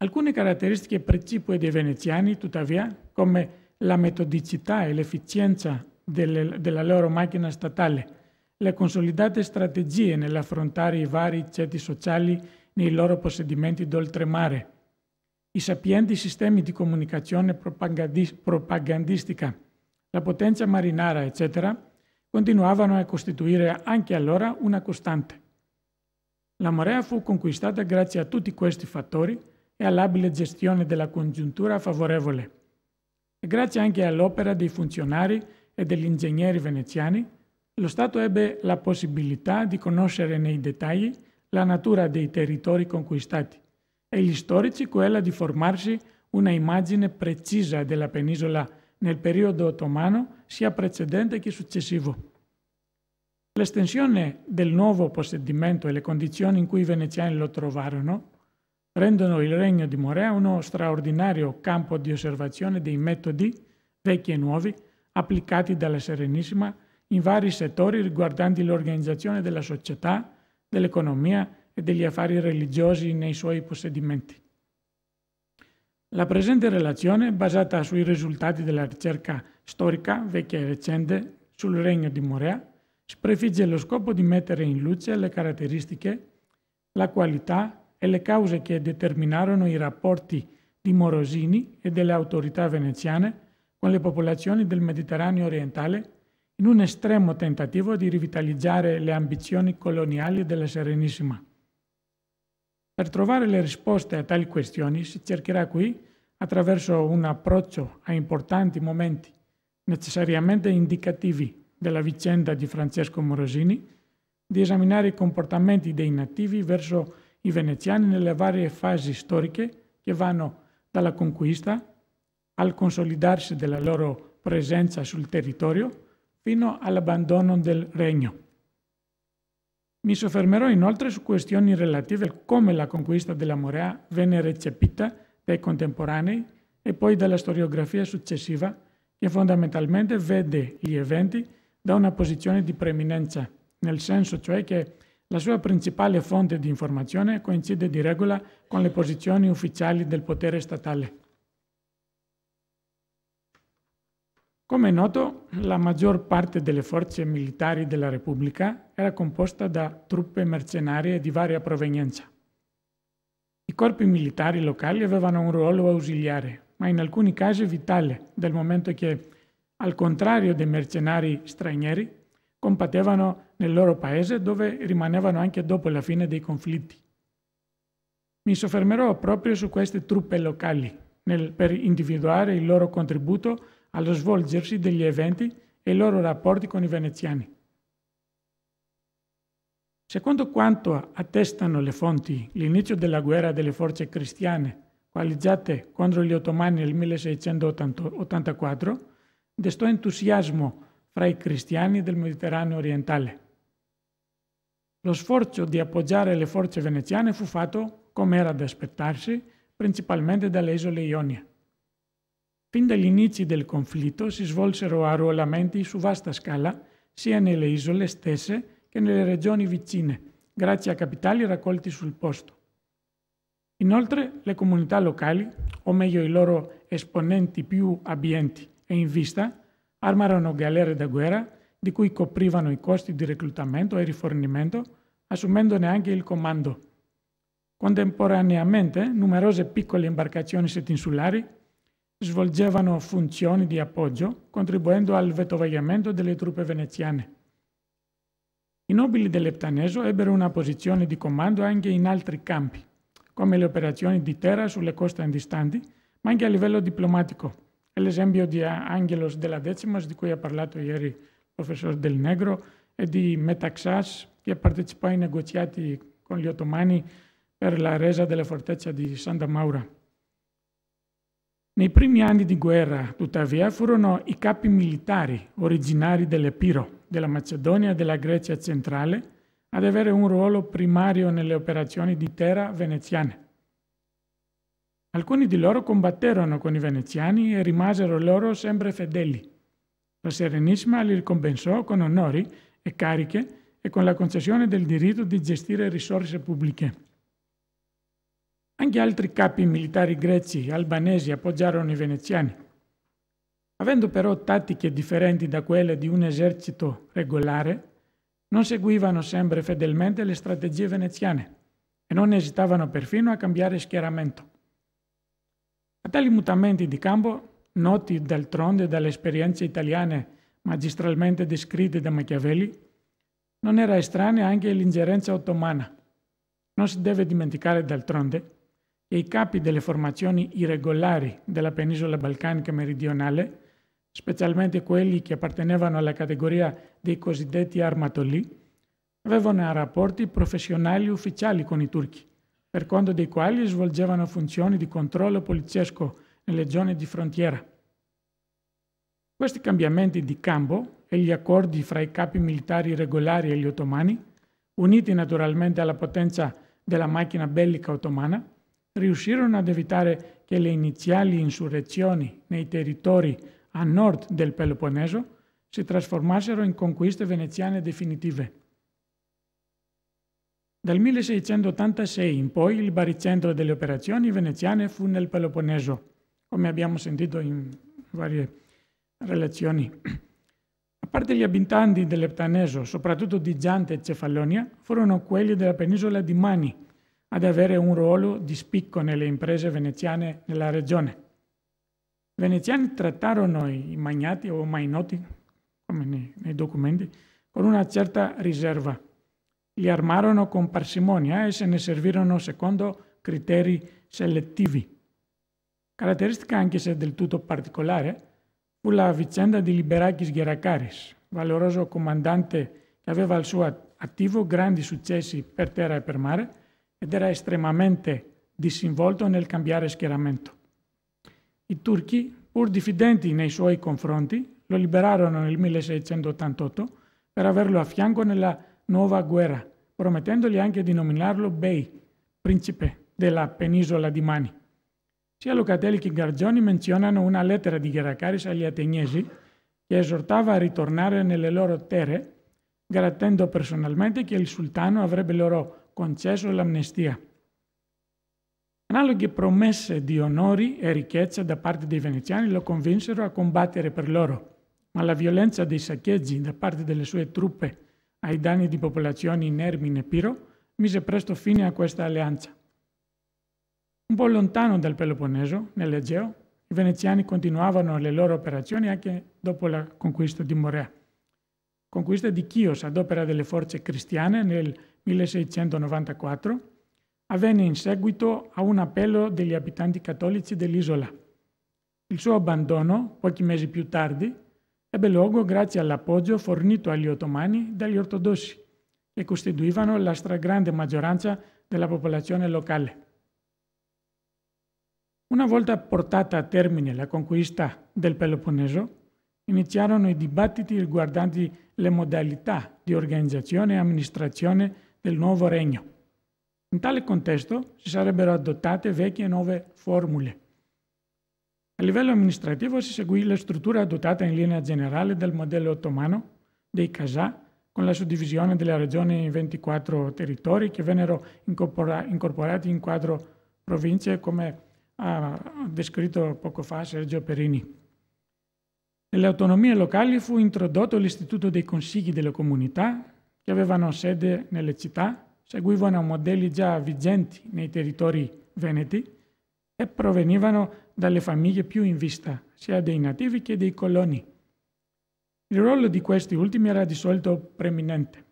Alcune caratteristiche precipue dei veneziani, tuttavia, come la metodicità e l'efficienza delle, della loro macchina statale, le consolidate strategie nell'affrontare i vari ceti sociali nei loro possedimenti d'oltremare, i sapienti sistemi di comunicazione propagandistica, la potenza marinara, eccetera, continuavano a costituire anche allora una costante. La Morea fu conquistata grazie a tutti questi fattori e all'abile gestione della congiuntura favorevole, e grazie anche all'opera dei funzionari e degli ingegneri veneziani, lo Stato ebbe la possibilità di conoscere nei dettagli la natura dei territori conquistati, e gli storici quella di formarsi una immagine precisa della penisola nel periodo ottomano sia precedente che successivo. L'estensione del nuovo possedimento e le condizioni in cui i veneziani lo trovarono rendono il regno di Morea uno straordinario campo di osservazione dei metodi, vecchi e nuovi, applicati dalla Serenissima in vari settori riguardanti l'organizzazione della società, dell'economia e degli affari religiosi nei suoi possedimenti. La presente relazione, basata sui risultati della ricerca storica vecchia e recente sul regno di Morea, sprefigge lo scopo di mettere in luce le caratteristiche, la qualità e le cause che determinarono i rapporti di Morosini e delle autorità veneziane con le popolazioni del Mediterraneo orientale in un estremo tentativo di rivitalizzare le ambizioni coloniali della Serenissima. Per trovare le risposte a tali questioni si cercherà qui, attraverso un approccio a importanti momenti necessariamente indicativi della vicenda di Francesco Morosini, di esaminare i comportamenti dei nativi verso i veneziani nelle varie fasi storiche che vanno dalla conquista al consolidarsi della loro presenza sul territorio fino all'abbandono del regno. Mi soffermerò inoltre su questioni relative a come la conquista della Morea venne recepita dai contemporanei e poi dalla storiografia successiva che fondamentalmente vede gli eventi da una posizione di preeminenza, nel senso cioè che la sua principale fonte di informazione coincide di regola con le posizioni ufficiali del potere statale. Come è noto, la maggior parte delle forze militari della Repubblica era composta da truppe mercenarie di varia provenienza. I corpi militari locali avevano un ruolo ausiliare, ma in alcuni casi vitale, dal momento che, al contrario dei mercenari stranieri, combattevano nel loro paese dove rimanevano anche dopo la fine dei conflitti. Mi soffermerò proprio su queste truppe locali nel, per individuare il loro contributo allo svolgersi degli eventi e i loro rapporti con i veneziani. Secondo quanto attestano le fonti, l'inizio della guerra delle forze cristiane coalizzate contro gli ottomani nel 1684 destò entusiasmo fra i cristiani del Mediterraneo orientale. Lo sforzo di appoggiare le forze veneziane fu fatto, come era da aspettarsi, principalmente dalle isole Ionia. Fin dagli inizi del conflitto si svolsero arruolamenti su vasta scala sia nelle isole stesse che nelle regioni vicine, grazie a capitali raccolti sul posto. Inoltre le comunità locali, o meglio i loro esponenti più abbienti e in vista, armarono galere da guerra di cui coprivano i costi di reclutamento e rifornimento, assumendone anche il comando. Contemporaneamente numerose piccole imbarcazioni settinsulari svolgevano funzioni di appoggio, contribuendo al vettovaiamento delle truppe veneziane. I nobili dell'Eptaneso ebbero una posizione di comando anche in altri campi, come le operazioni di terra sulle coste andistanti, ma anche a livello diplomatico. È l'esempio di Angelos della Decimas, di cui ha parlato ieri il professor Del Negro, e di Metaxas, che partecipò ai negoziati con gli ottomani per la resa della fortezza di Santa Maura. Nei primi anni di guerra, tuttavia, furono i capi militari originari dell'Epiro, della Macedonia e della Grecia centrale ad avere un ruolo primario nelle operazioni di terra veneziane. Alcuni di loro combatterono con i veneziani e rimasero loro sempre fedeli. La Serenissima li ricompensò con onori e cariche e con la concessione del diritto di gestire risorse pubbliche. Anche altri capi militari greci e albanesi appoggiarono i veneziani. Avendo però tattiche differenti da quelle di un esercito regolare, non seguivano sempre fedelmente le strategie veneziane e non esitavano perfino a cambiare schieramento. A tali mutamenti di campo, noti d'altronde dalle esperienze italiane magistralmente descritte da Machiavelli, non era estranea anche l'ingerenza ottomana. Non si deve dimenticare d'altronde e i capi delle formazioni irregolari della penisola balcanica meridionale, specialmente quelli che appartenevano alla categoria dei cosiddetti armatolì, avevano rapporti professionali ufficiali con i turchi, per conto dei quali svolgevano funzioni di controllo poliziesco nelle zone di frontiera. Questi cambiamenti di campo e gli accordi fra i capi militari regolari e gli ottomani, uniti naturalmente alla potenza della macchina bellica ottomana, riuscirono ad evitare che le iniziali insurrezioni nei territori a nord del Peloponneso si trasformassero in conquiste veneziane definitive. Dal 1686 in poi il baricentro delle operazioni veneziane fu nel Peloponneso, come abbiamo sentito in varie relazioni. A parte gli abitanti dell'Eptaneso, soprattutto di Giante e Cefalonia, furono quelli della penisola di Mani, ad avere un ruolo di spicco nelle imprese veneziane nella regione. I veneziani trattarono i magnati o mainoti, come nei, nei documenti, con una certa riserva. Li armarono con parsimonia eh, e se ne servirono secondo criteri selettivi. Caratteristica anche se del tutto particolare fu la vicenda di Liberakis Gherakaris, valoroso comandante che aveva al suo attivo grandi successi per terra e per mare, ed era estremamente disinvolto nel cambiare schieramento. I turchi, pur diffidenti nei suoi confronti, lo liberarono nel 1688 per averlo a fianco nella nuova guerra, promettendogli anche di nominarlo Bey, principe della penisola di Mani. Sia Locatelli che Gargioni menzionano una lettera di Geracaris agli ateniesi che esortava a ritornare nelle loro terre, garantendo personalmente che il sultano avrebbe loro concesso l'amnistia. Analoghe promesse di onori e ricchezza da parte dei veneziani lo convinsero a combattere per loro, ma la violenza dei saccheggi da parte delle sue truppe ai danni di popolazioni inermi in Epiro mise presto fine a questa alleanza. Un po' lontano dal Peloponneso, nell'Egeo, i veneziani continuavano le loro operazioni anche dopo la conquista di Morea. Conquista di Chios ad opera delle forze cristiane nel 1694, avvenne in seguito a un appello degli abitanti cattolici dell'isola. Il suo abbandono, pochi mesi più tardi, ebbe luogo grazie all'appoggio fornito agli ottomani dagli ortodossi, che costituivano la stragrande maggioranza della popolazione locale. Una volta portata a termine la conquista del Peloponneso, iniziarono i dibattiti riguardanti le modalità di organizzazione e amministrazione del nuovo regno. In tale contesto si sarebbero adottate vecchie e nuove formule. A livello amministrativo si seguì la struttura adottata in linea generale dal modello ottomano dei Casà con la suddivisione della regione in 24 territori che vennero incorporati in quattro province come ha descritto poco fa Sergio Perini. Nelle autonomie locali fu introdotto l'istituto dei consigli delle comunità che avevano sede nelle città, seguivano modelli già vigenti nei territori veneti e provenivano dalle famiglie più in vista, sia dei nativi che dei coloni. Il ruolo di questi ultimi era di solito preminente.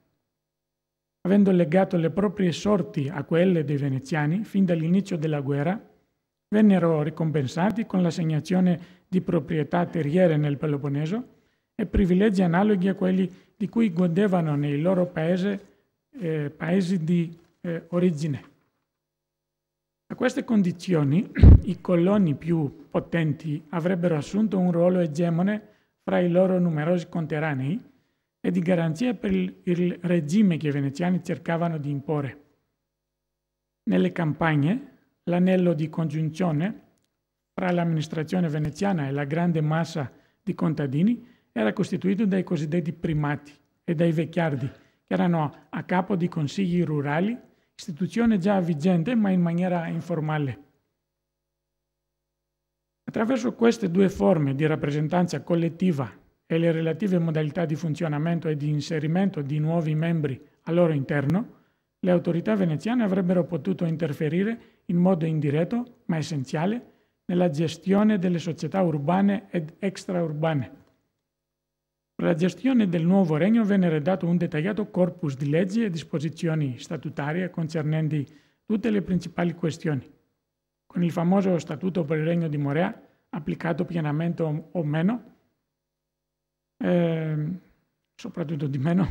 Avendo legato le proprie sorti a quelle dei veneziani fin dall'inizio della guerra, vennero ricompensati con l'assegnazione di proprietà terriere nel Peloponneso e privilegi analoghi a quelli di cui godevano nei loro paese, eh, paesi di eh, origine. A queste condizioni *clears throat* i coloni più potenti avrebbero assunto un ruolo egemone fra i loro numerosi conterranei e di garanzia per il regime che i veneziani cercavano di imporre. Nelle campagne, l'anello di congiunzione fra l'amministrazione veneziana e la grande massa di contadini era costituito dai cosiddetti primati e dai vecchiardi, che erano a capo di consigli rurali, istituzione già vigente ma in maniera informale. Attraverso queste due forme di rappresentanza collettiva e le relative modalità di funzionamento e di inserimento di nuovi membri al loro interno, le autorità veneziane avrebbero potuto interferire in modo indiretto ma essenziale nella gestione delle società urbane ed extraurbane per la gestione del nuovo regno venne redatto un dettagliato corpus di leggi e disposizioni statutarie concernenti tutte le principali questioni, con il famoso Statuto per il Regno di Morea, applicato pienamente o meno, eh, soprattutto di meno,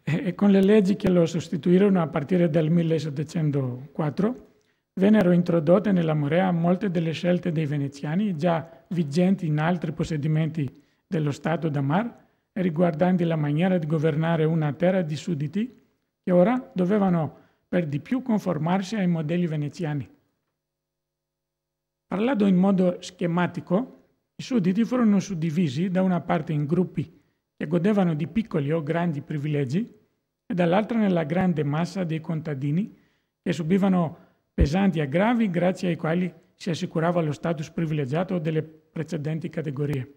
*laughs* e con le leggi che lo sostituirono a partire dal 1704, vennero introdotte nella Morea molte delle scelte dei veneziani già vigenti in altri possedimenti dello Stato da Mar riguardanti la maniera di governare una terra di sudditi che ora dovevano per di più conformarsi ai modelli veneziani. Parlando in modo schematico, i sudditi furono suddivisi da una parte in gruppi che godevano di piccoli o grandi privilegi e dall'altra nella grande massa dei contadini che subivano pesanti aggravi grazie ai quali si assicurava lo status privilegiato delle precedenti categorie.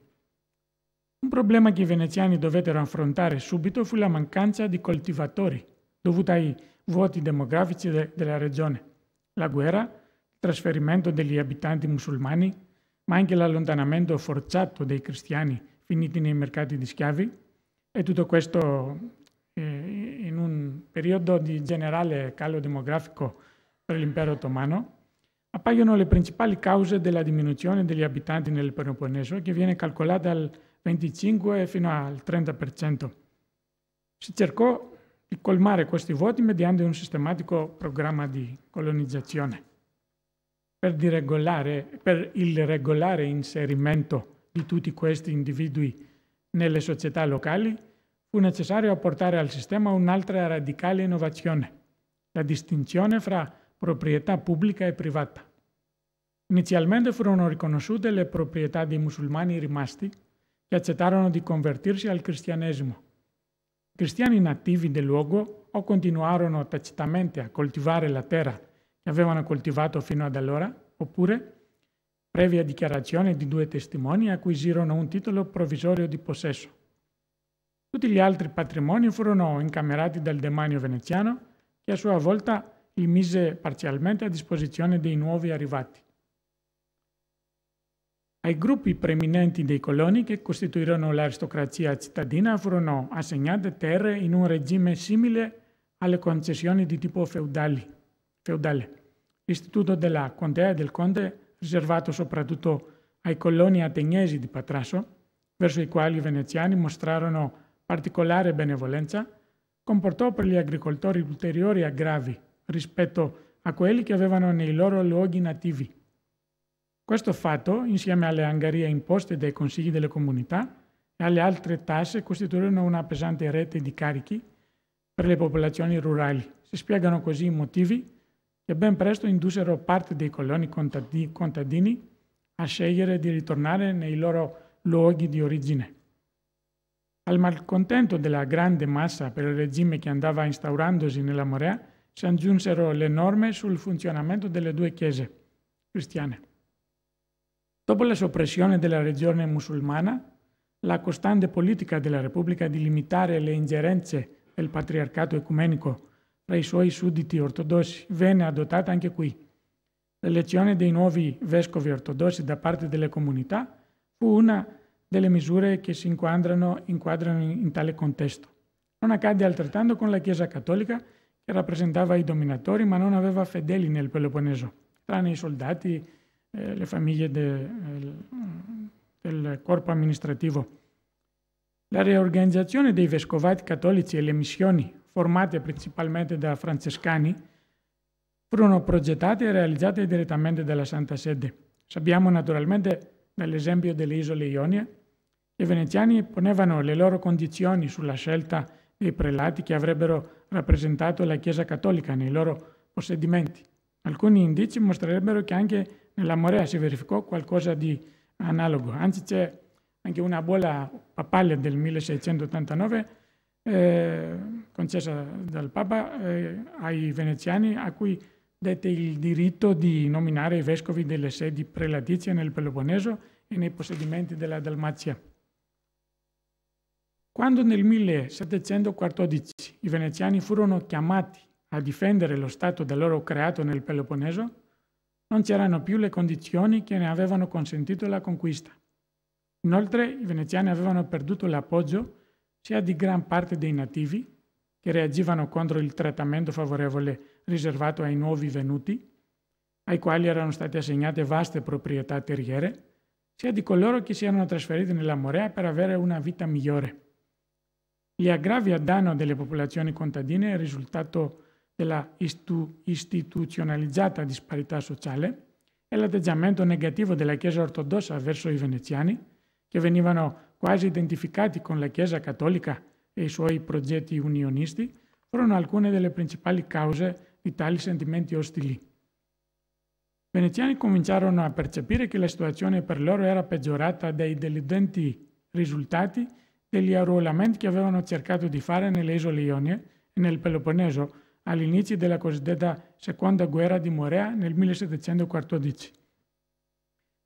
Un problema che i veneziani dovettero affrontare subito fu la mancanza di coltivatori, dovuta ai vuoti demografici de della regione, la guerra, il trasferimento degli abitanti musulmani, ma anche l'allontanamento forzato dei cristiani finiti nei mercati di schiavi, e tutto questo eh, in un periodo di generale calo demografico per l'impero ottomano, appaiono le principali cause della diminuzione degli abitanti nel Peloponneso che viene calcolata al 25 fino al 30%. Si cercò di colmare questi vuoti mediante un sistematico programma di colonizzazione. Per, per il regolare inserimento di tutti questi individui nelle società locali, fu necessario apportare al sistema un'altra radicale innovazione, la distinzione fra proprietà pubblica e privata. Inizialmente furono riconosciute le proprietà dei musulmani rimasti che accettarono di convertirsi al cristianesimo. Cristiani nativi del luogo o continuarono tacitamente a coltivare la terra che avevano coltivato fino ad allora, oppure, previa dichiarazione di due testimoni, acquisirono un titolo provvisorio di possesso. Tutti gli altri patrimoni furono incamerati dal demanio veneziano, che a sua volta li mise parzialmente a disposizione dei nuovi arrivati. Ai gruppi preminenti dei coloni che costituirono l'aristocrazia cittadina furono assegnate terre in un regime simile alle concessioni di tipo feudali, feudale. L'istituto della contea del conte, riservato soprattutto ai coloni ateniesi di Patrasso, verso i quali i veneziani mostrarono particolare benevolenza, comportò per gli agricoltori ulteriori aggravi rispetto a quelli che avevano nei loro luoghi nativi questo fatto, insieme alle angherie imposte dai consigli delle comunità e alle altre tasse, costituirono una pesante rete di carichi per le popolazioni rurali. Si spiegano così i motivi che ben presto indussero parte dei coloni contadini a scegliere di ritornare nei loro luoghi di origine. Al malcontento della grande massa per il regime che andava instaurandosi nella Morea si aggiunsero le norme sul funzionamento delle due chiese cristiane. Dopo la soppressione della regione musulmana, la costante politica della Repubblica di limitare le ingerenze del patriarcato ecumenico tra i suoi sudditi ortodossi venne adottata anche qui. L'elezione dei nuovi vescovi ortodossi da parte delle comunità fu una delle misure che si inquadrano, inquadrano in tale contesto. Non accadde altrettanto con la Chiesa cattolica che rappresentava i dominatori ma non aveva fedeli nel Peloponneso, tranne i soldati eh, le famiglie de, eh, del corpo amministrativo. La riorganizzazione dei vescovati cattolici e le missioni, formate principalmente da francescani, furono progettate e realizzate direttamente dalla Santa Sede. Sappiamo naturalmente dall'esempio delle isole Ionia che i veneziani ponevano le loro condizioni sulla scelta dei prelati che avrebbero rappresentato la Chiesa Cattolica nei loro possedimenti. Alcuni indizi mostrerebbero che anche nella Morea si verificò qualcosa di analogo, anzi c'è anche una bolla papale del 1689 eh, concessa dal Papa eh, ai veneziani a cui dette il diritto di nominare i vescovi delle sedi prelatizie nel Peloponneso e nei possedimenti della Dalmazia. Quando nel 1714 i veneziani furono chiamati a difendere lo Stato da loro creato nel Peloponneso, non c'erano più le condizioni che ne avevano consentito la conquista. Inoltre i veneziani avevano perduto l'appoggio sia di gran parte dei nativi, che reagivano contro il trattamento favorevole riservato ai nuovi venuti, ai quali erano state assegnate vaste proprietà terriere, sia di coloro che si erano trasferiti nella Morea per avere una vita migliore. Gli aggravi a danno delle popolazioni contadine, risultato della istu- istituzionalizzata disparità sociale e l'atteggiamento negativo della Chiesa ortodossa verso i veneziani, che venivano quasi identificati con la Chiesa cattolica e i suoi progetti unionisti, furono alcune delle principali cause di tali sentimenti ostili. I veneziani cominciarono a percepire che la situazione per loro era peggiorata dai deludenti risultati degli arruolamenti che avevano cercato di fare nelle isole Ionie e nel Peloponneso all'inizio della cosiddetta seconda guerra di Morea nel 1714.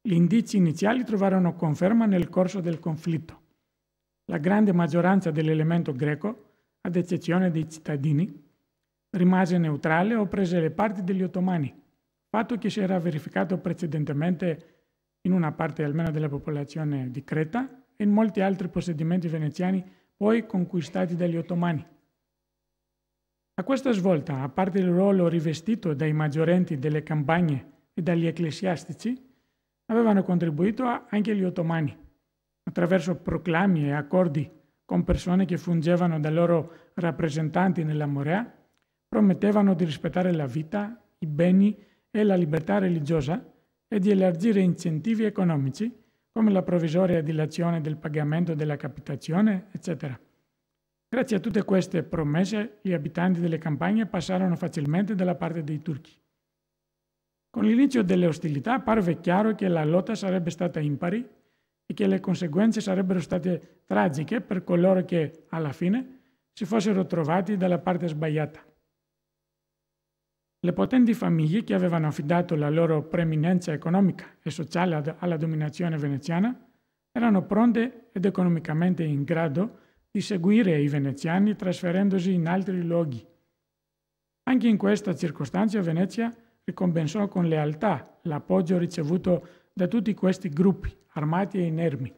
Gli indizi iniziali trovarono conferma nel corso del conflitto. La grande maggioranza dell'elemento greco, ad eccezione dei cittadini, rimase neutrale o prese le parti degli ottomani, fatto che si era verificato precedentemente in una parte almeno della popolazione di Creta e in molti altri possedimenti veneziani poi conquistati dagli ottomani. A questa svolta, a parte il ruolo rivestito dai maggiorenti delle campagne e dagli ecclesiastici, avevano contribuito anche gli ottomani, attraverso proclami e accordi con persone che fungevano da loro rappresentanti nella Morea, promettevano di rispettare la vita, i beni e la libertà religiosa e di elargire incentivi economici come la provvisoria dilazione del pagamento della capitazione, eccetera. Grazie a tutte queste promesse gli abitanti delle campagne passarono facilmente dalla parte dei turchi. Con l'inizio delle ostilità parve chiaro che la lotta sarebbe stata impari e che le conseguenze sarebbero state tragiche per coloro che, alla fine, si fossero trovati dalla parte sbagliata. Le potenti famiglie che avevano affidato la loro preminenza economica e sociale alla dominazione veneziana erano pronte ed economicamente in grado di di seguire i veneziani trasferendosi in altri luoghi. Anche in questa circostanza Venezia ricompensò con lealtà l'appoggio ricevuto da tutti questi gruppi armati e inermi.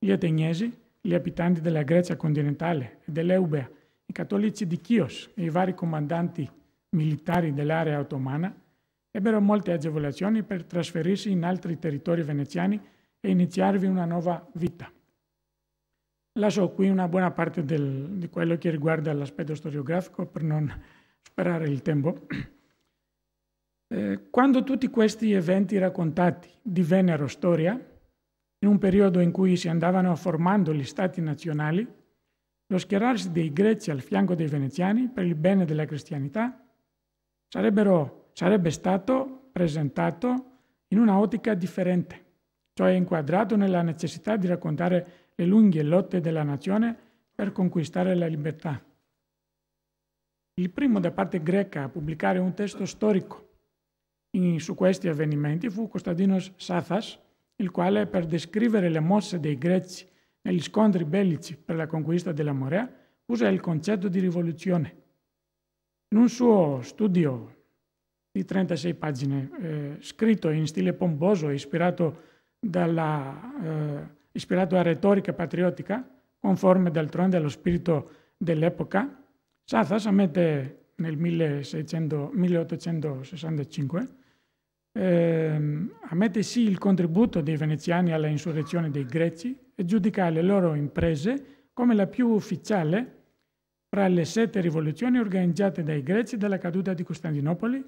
Gli Ateniesi, gli abitanti della Grecia continentale e dell'Eubea, i cattolici di Chios e i vari comandanti militari dell'area ottomana ebbero molte agevolazioni per trasferirsi in altri territori veneziani e iniziarvi una nuova vita. Lascio qui una buona parte del, di quello che riguarda l'aspetto storiografico per non sparare il tempo. Eh, quando tutti questi eventi raccontati divennero storia, in un periodo in cui si andavano formando gli stati nazionali, lo schierarsi dei greci al fianco dei veneziani per il bene della cristianità sarebbe stato presentato in una ottica differente, cioè inquadrato nella necessità di raccontare le lunghe lotte della nazione per conquistare la libertà. Il primo da parte greca a pubblicare un testo storico In, su questi avvenimenti fu Costadinos Sathas, il quale per descrivere le mosse dei greci negli scontri bellici per la conquista della Morea usa il concetto di rivoluzione. In un suo studio di 36 pagine, eh, scritto in stile pomposo, ispirato dalla... Eh, ispirato a retorica patriottica, conforme d'altronde allo spirito dell'epoca, Sazas ammette nel 1600, 1865, eh, ammette sì il contributo dei veneziani alla insurrezione dei greci e giudica le loro imprese come la più ufficiale fra le sette rivoluzioni organizzate dai greci dalla caduta di Costantinopoli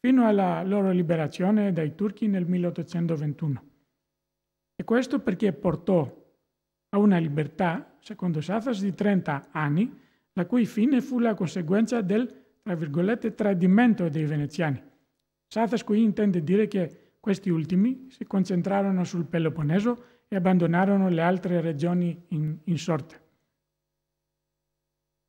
fino alla loro liberazione dai turchi nel 1821. E questo perché portò a una libertà, secondo Safas, di 30 anni, la cui fine fu la conseguenza del, tra virgolette, tradimento dei veneziani. Safas qui intende dire che questi ultimi si concentrarono sul Peloponneso e abbandonarono le altre regioni in, in sorte.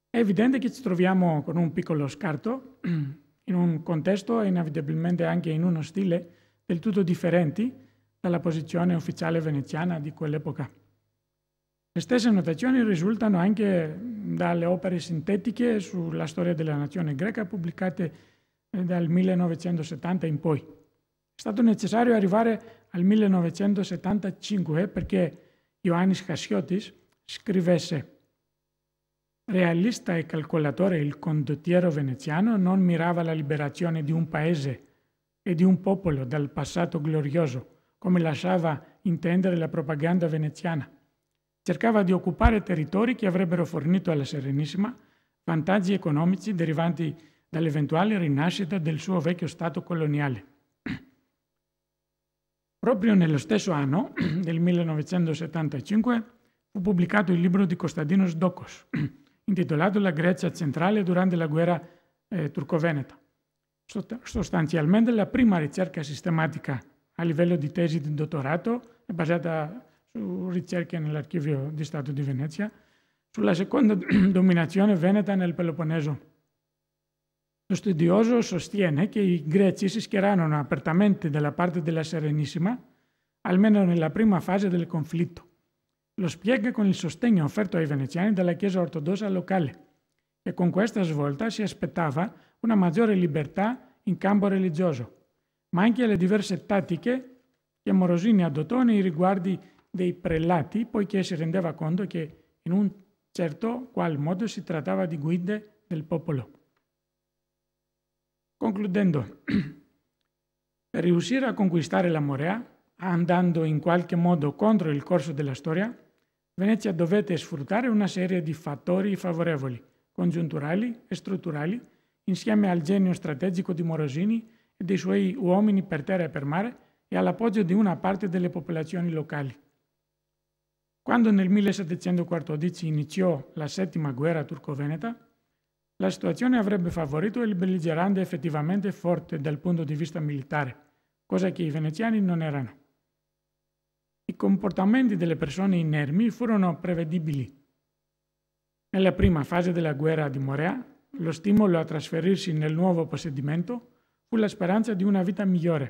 È evidente che ci troviamo con un piccolo scarto, *clears throat* in un contesto e inevitabilmente anche in uno stile del tutto differenti, dalla posizione ufficiale veneziana di quell'epoca. Le stesse notazioni risultano anche dalle opere sintetiche sulla storia della nazione greca pubblicate eh, dal 1970 in poi. È stato necessario arrivare al 1975 perché Ioannis Cassiotis scrivesse Realista e calcolatore il condottiero veneziano non mirava alla liberazione di un paese e di un popolo dal passato glorioso, come lasciava intendere la propaganda veneziana. Cercava di occupare territori che avrebbero fornito alla Serenissima vantaggi economici derivanti dall'eventuale rinascita del suo vecchio stato coloniale. Proprio nello stesso anno, nel *clears throat* 1975, fu pubblicato il libro di Costadinos Docos, *clears throat* intitolato La Grecia centrale durante la guerra eh, turco-veneta, sostanzialmente la prima ricerca sistematica a livello di tesi di dottorato, è basata su ricerche nell'archivio di Stato di Venezia, sulla seconda *clears throat* dominazione veneta nel Peloponneso. Lo studioso sostiene che i Greci si schierarono apertamente dalla parte della Serenissima, almeno nella prima fase del conflitto. Lo spiega con il sostegno offerto ai veneziani dalla Chiesa ortodossa locale, che con questa svolta si aspettava una maggiore libertà in campo religioso ma anche alle diverse tattiche che Morosini adottò nei riguardi dei prelati, poiché si rendeva conto che in un certo qual modo si trattava di guide del popolo. Concludendo, per *clears throat* riuscire a conquistare la Morea, andando in qualche modo contro il corso della storia, Venezia dovette sfruttare una serie di fattori favorevoli, congiunturali e strutturali, insieme al genio strategico di Morosini e dei suoi uomini per terra e per mare e all'appoggio di una parte delle popolazioni locali. Quando nel 1714 iniziò la settima guerra turco-veneta, la situazione avrebbe favorito il belligerante effettivamente forte dal punto di vista militare, cosa che i veneziani non erano. I comportamenti delle persone inermi furono prevedibili. Nella prima fase della guerra di Morea, lo stimolo a trasferirsi nel nuovo possedimento fu la speranza di una vita migliore,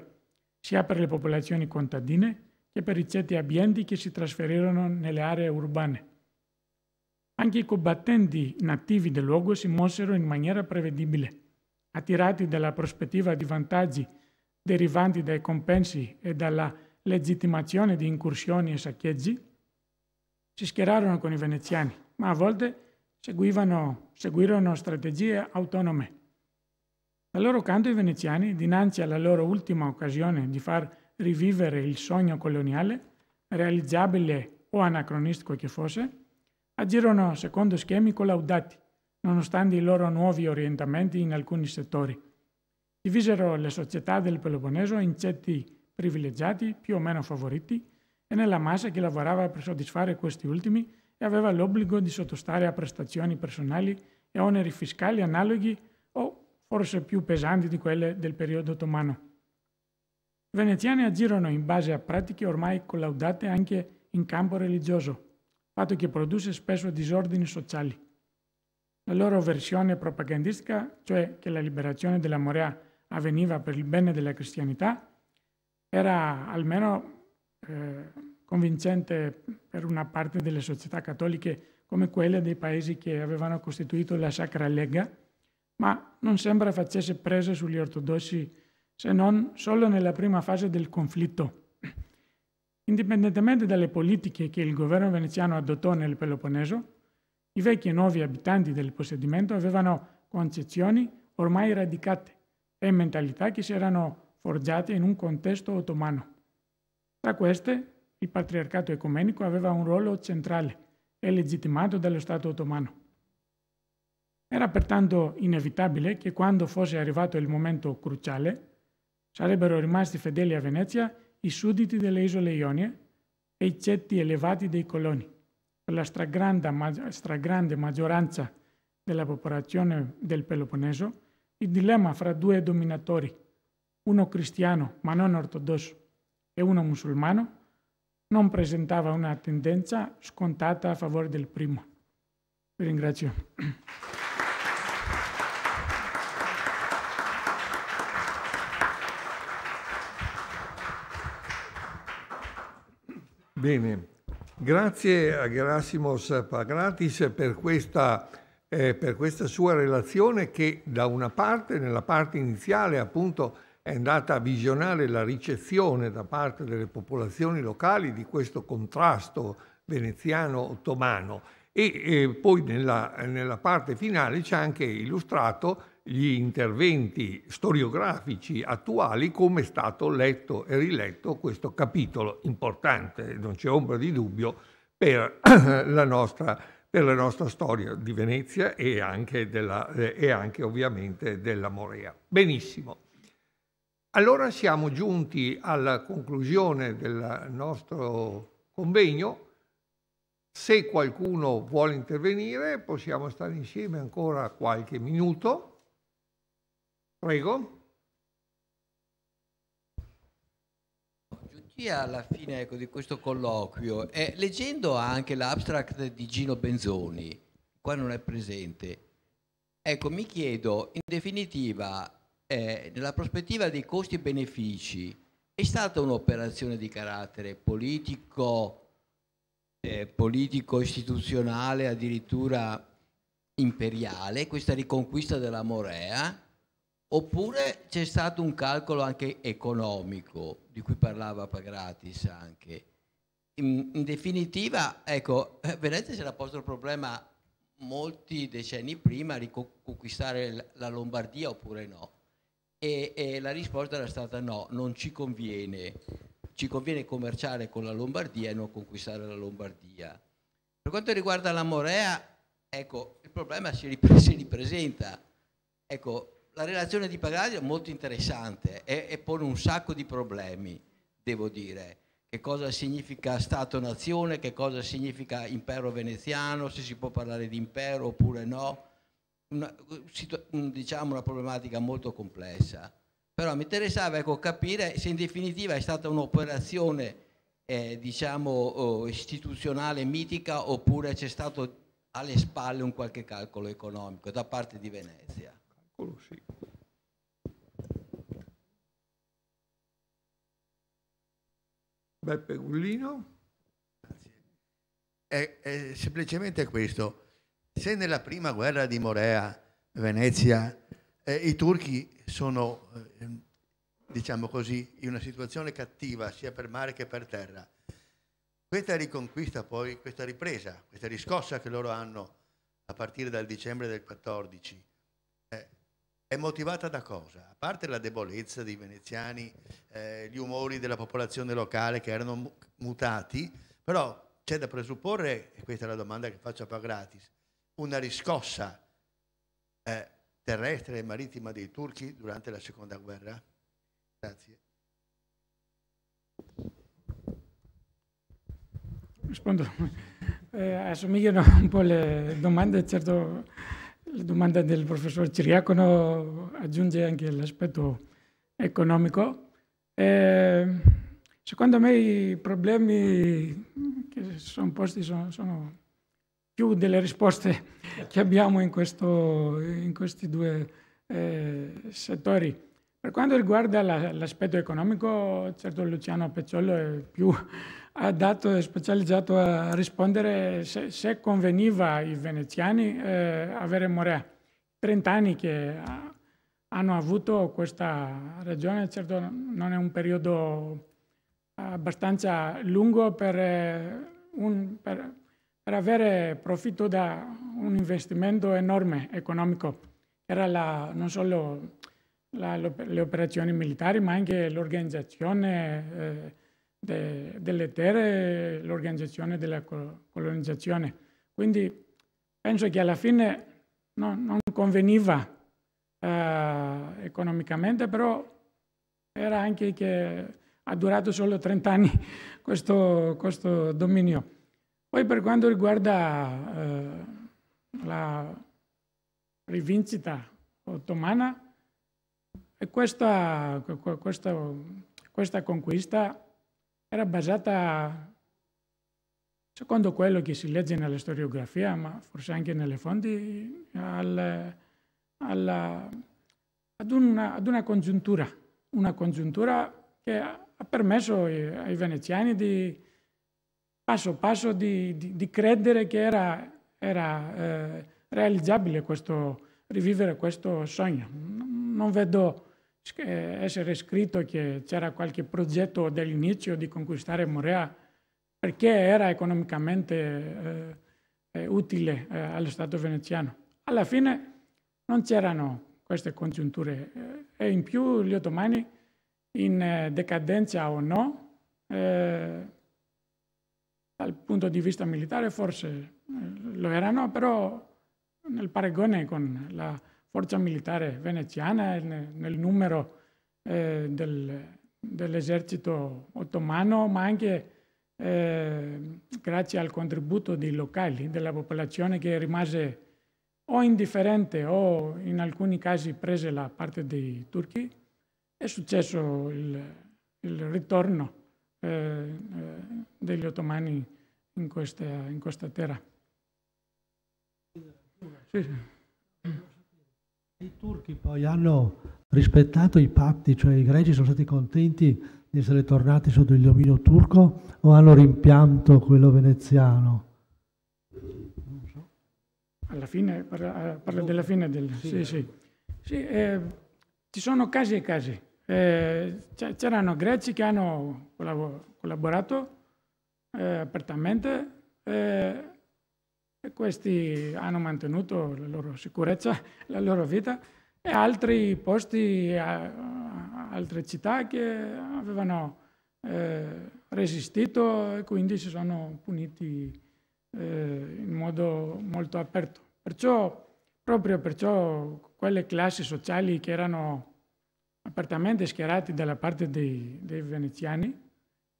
sia per le popolazioni contadine che per i ceti abbienti che si trasferirono nelle aree urbane. Anche i combattenti nativi del luogo si mossero in maniera prevedibile, attirati dalla prospettiva di vantaggi derivanti dai compensi e dalla legittimazione di incursioni e saccheggi, si schierarono con i veneziani, ma a volte seguivano, seguirono strategie autonome dal loro canto i veneziani, dinanzi alla loro ultima occasione di far rivivere il sogno coloniale, realizzabile o anacronistico che fosse, agirono secondo schemi collaudati, nonostante i loro nuovi orientamenti in alcuni settori. Divisero le società del Peloponneso in ceti privilegiati, più o meno favoriti, e nella massa che lavorava per soddisfare questi ultimi e aveva l'obbligo di sottostare a prestazioni personali e oneri fiscali analoghi forse più pesanti di quelle del periodo ottomano. I veneziani agirono in base a pratiche ormai collaudate anche in campo religioso, fatto che produsse spesso disordini sociali. La loro versione propagandistica, cioè che la liberazione della Morea avveniva per il bene della cristianità, era almeno eh, convincente per una parte delle società cattoliche come quelle dei paesi che avevano costituito la Sacra Lega, ma non sembra facesse presa sugli ortodossi se non solo nella prima fase del conflitto. Indipendentemente dalle politiche che il governo veneziano adottò nel Peloponneso, i vecchi e nuovi abitanti del possedimento avevano concezioni ormai radicate e mentalità che si erano forgiate in un contesto ottomano. Tra queste, il patriarcato ecumenico aveva un ruolo centrale e legittimato dallo Stato ottomano. Era pertanto inevitabile che quando fosse arrivato il momento cruciale sarebbero rimasti fedeli a Venezia i sudditi delle isole Ionie e i ceti elevati dei coloni. Per la stragrande, stragrande maggioranza della popolazione del Peloponneso, il dilemma fra due dominatori, uno cristiano ma non ortodosso e uno musulmano, non presentava una tendenza scontata a favore del primo. Vi ringrazio. Bene, grazie a Gerasimos Pagratis per questa, eh, per questa sua relazione che da una parte, nella parte iniziale appunto, è andata a visionare la ricezione da parte delle popolazioni locali di questo contrasto veneziano-ottomano e, e eh, poi nella, nella parte finale ci ha anche illustrato gli interventi storiografici attuali come è stato letto e riletto questo capitolo importante, non c'è ombra di dubbio, per *clears throat* la nostra, per la nostra storia di Venezia e anche, della, e anche ovviamente della Morea. Benissimo. Allora siamo giunti alla conclusione del nostro convegno. Se qualcuno vuole intervenire possiamo stare insieme ancora qualche minuto. Prego. Giunti alla fine ecco, di questo colloquio, eh, leggendo anche l'abstract di Gino Benzoni, qua non è presente, ecco mi chiedo in definitiva, eh, nella prospettiva dei costi-benefici, e è stata un'operazione di carattere politico, eh, politico-istituzionale, addirittura imperiale, questa riconquista della Morea? Oppure c'è stato un calcolo anche economico, di cui parlava Pagratis anche. In, in definitiva, ecco, Venezia eh, si era posto il problema molti decenni prima di conquistare la Lombardia oppure no. E, e, la risposta era stata no, non ci conviene, ci conviene commerciare con la Lombardia e non conquistare la Lombardia. Per quanto riguarda la Morea, ecco, il problema si, ripres si ripresenta. Ecco, la relazione di Pagani è molto interessante e, e pone un sacco di problemi, devo dire. Che cosa significa Stato-nazione, che cosa significa impero veneziano, se si può parlare di impero oppure no. Una, diciamo una problematica molto complessa. Però mi interessava ecco, capire se in definitiva è stata un'operazione eh, diciamo, istituzionale, mitica, oppure c'è stato alle spalle un qualche calcolo economico da parte di Venezia piccolo, sì. Beppe Gullino. È, è, semplicemente questo. Se nella prima guerra di Morea, Venezia, eh, i turchi sono, eh, diciamo così, in una situazione cattiva sia per mare che per terra, questa riconquista poi, questa ripresa, questa riscossa che loro hanno a partire dal dicembre del 14, è motivata da cosa? A parte la debolezza dei veneziani, eh, gli umori della popolazione locale che erano mutati, però c'è da presupporre, e questa è la domanda che faccio a Pagratis, una riscossa eh, terrestre e marittima dei turchi durante la seconda guerra? Grazie. Rispondo. *laughs* Eh, assomigliano un po' le domande, certo la domanda del professor Ciriacono aggiunge anche l'aspetto economico. E ehm, secondo me i problemi che sono posti sono, sono più delle risposte che abbiamo in, questo, in questi due eh, settori. Per quanto riguarda l'aspetto economico, certo Luciano Pecciolo è più adatto e specializzato a rispondere se, se conveniva ai veneziani eh, avere Morea. 30 anni che ha, hanno avuto questa regione, certo non è un periodo abbastanza lungo per, eh, un, per, per avere profitto da un investimento enorme economico. Era la, non solo la, le operazioni militari, ma anche l'organizzazione. Eh, de, delle terre, l'organizzazione della colonizzazione. Quindi penso che alla fine no, non conveniva eh, economicamente, però era anche che ha durato solo 30 anni *laughs* questo, questo dominio. Poi per quanto riguarda eh, la rivincita ottomana, questa, questa, questa conquista era basata, secondo quello che si legge nella storiografia, ma forse anche nelle fonti, al, alla, ad, una, ad una congiuntura, una congiuntura che ha permesso ai veneziani di passo passo di, di, di credere che era, era eh, realizzabile questo, rivivere questo sogno. Non vedo essere scritto che c'era qualche progetto dall'inizio di conquistare Morea perché era economicamente eh, utile eh, eh allo Stato veneziano. Alla fine non c'erano queste congiunture eh, e in più gli ottomani in eh, decadenza o no, dal punto di vista militare forse lo erano, però nel paragone con la forza militare veneziana nel, nel numero eh, del, dell'esercito ottomano, ma anche eh, grazie al contributo dei locali, della popolazione che rimase o indifferente o in alcuni casi prese la parte dei turchi, è successo il, il ritorno eh, eh degli ottomani in questa, in questa terra. Sì, sì. I turchi poi hanno rispettato i patti, cioè i greci sono stati contenti di essere tornati sotto il dominio turco o hanno rimpianto quello veneziano? Non so. Alla fine, parla, eh, parla della fine del... Sì, sì. Eh. sì. sì eh, ci sono casi e casi. Eh, c'erano greci che hanno collaborato eh, apertamente. Eh, e questi hanno mantenuto la loro sicurezza, la loro vita e altri posti, altre città che avevano eh, resistito e quindi si sono puniti eh, in modo molto aperto. Perciò, proprio perciò, quelle classi sociali che erano apertamente schierate dalla parte dei, dei veneziani,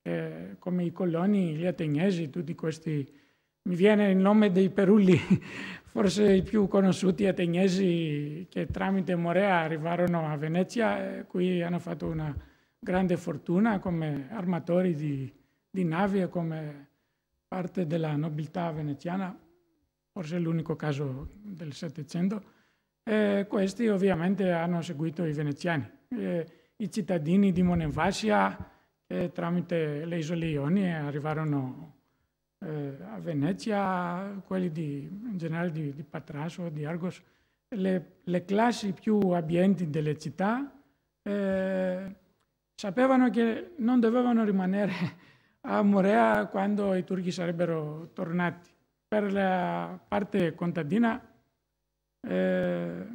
eh, come i coloni, gli ateniesi, tutti questi mi viene il nome dei Perulli, *laughs* forse i più conosciuti ateniesi che tramite Morea arrivarono a Venezia e eh, qui hanno fatto una grande fortuna come armatori di, di navi e come parte della nobiltà veneziana, forse l'unico caso del Settecento. E questi ovviamente hanno seguito i veneziani. E I cittadini di Monenvasia, tramite le isole Ioni, arrivarono eh, a Venezia, quelli di, in generale di, di Patrasso, di Argos, le, le, classi più abbienti delle città eh, sapevano che non dovevano rimanere a Morea quando i turchi sarebbero tornati. Per la parte contadina, eh,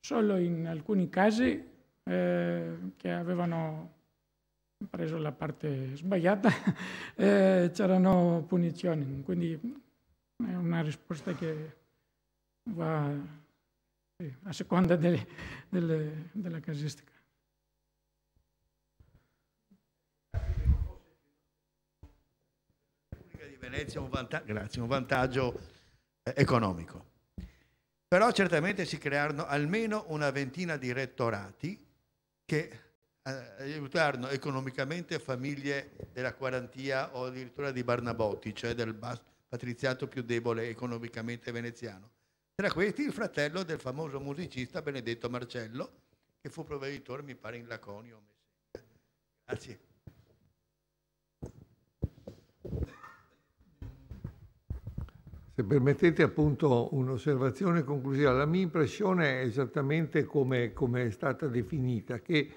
solo in alcuni casi eh, che avevano preso la parte sbagliata, *laughs* eh, c'erano punizioni, quindi è una risposta che va sì, a seconda delle, delle, della casistica. di Venezia un grazie, un vantaggio eh, economico. Però certamente si crearono almeno una ventina di rettorati che aiutarono eh, economicamente famiglie della quarantia o addirittura di Barnabotti, cioè del patriziato più debole economicamente veneziano. Tra questi il fratello del famoso musicista Benedetto Marcello, che fu provveditore, mi pare, in Laconio. Grazie. Se permettete appunto un'osservazione conclusiva, la mia impressione è esattamente come, come è stata definita, che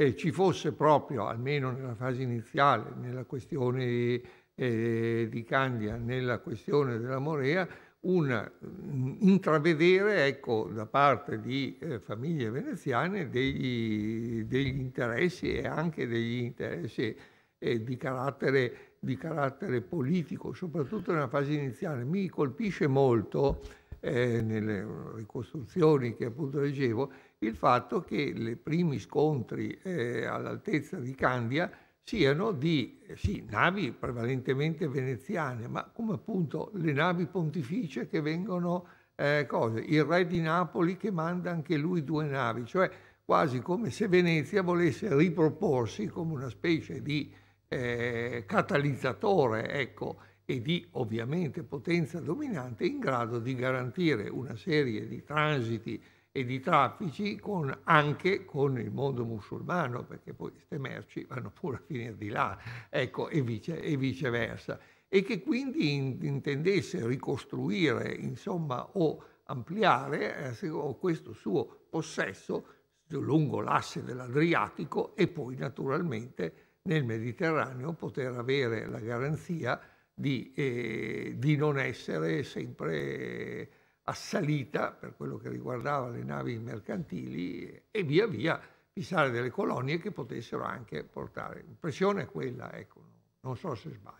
eh, ci fosse proprio, almeno nella fase iniziale, nella questione eh, di Candia, nella questione della Morea, un mm, intravedere ecco, da parte di eh, famiglie veneziane degli, degli, interessi e anche degli interessi eh, di, carattere, di, carattere, politico, soprattutto nella fase iniziale. Mi colpisce molto eh, nelle ricostruzioni che appunto leggevo il fatto che i primi scontri eh, all'altezza di Candia siano di eh, sì, navi prevalentemente veneziane, ma come appunto le navi pontificie che vengono, eh, cose, il re di Napoli che manda anche lui due navi, cioè quasi come se Venezia volesse riproporsi come una specie di eh, catalizzatore, ecco, e di ovviamente potenza dominante in grado di garantire una serie di transiti e di traffici con, anche con il mondo musulmano, perché poi queste merci vanno pure a finire di là, ecco, e, vice, e viceversa, e che quindi intendesse ricostruire, insomma, o ampliare eh, questo suo possesso lungo l'asse dell'Adriatico e poi naturalmente nel Mediterraneo poter avere la garanzia di, eh, di non essere sempre assalita per quello che riguardava le navi mercantili e via via fissare delle colonie che potessero anche portare. L'impressione è quella, ecco, non so se sbaglio.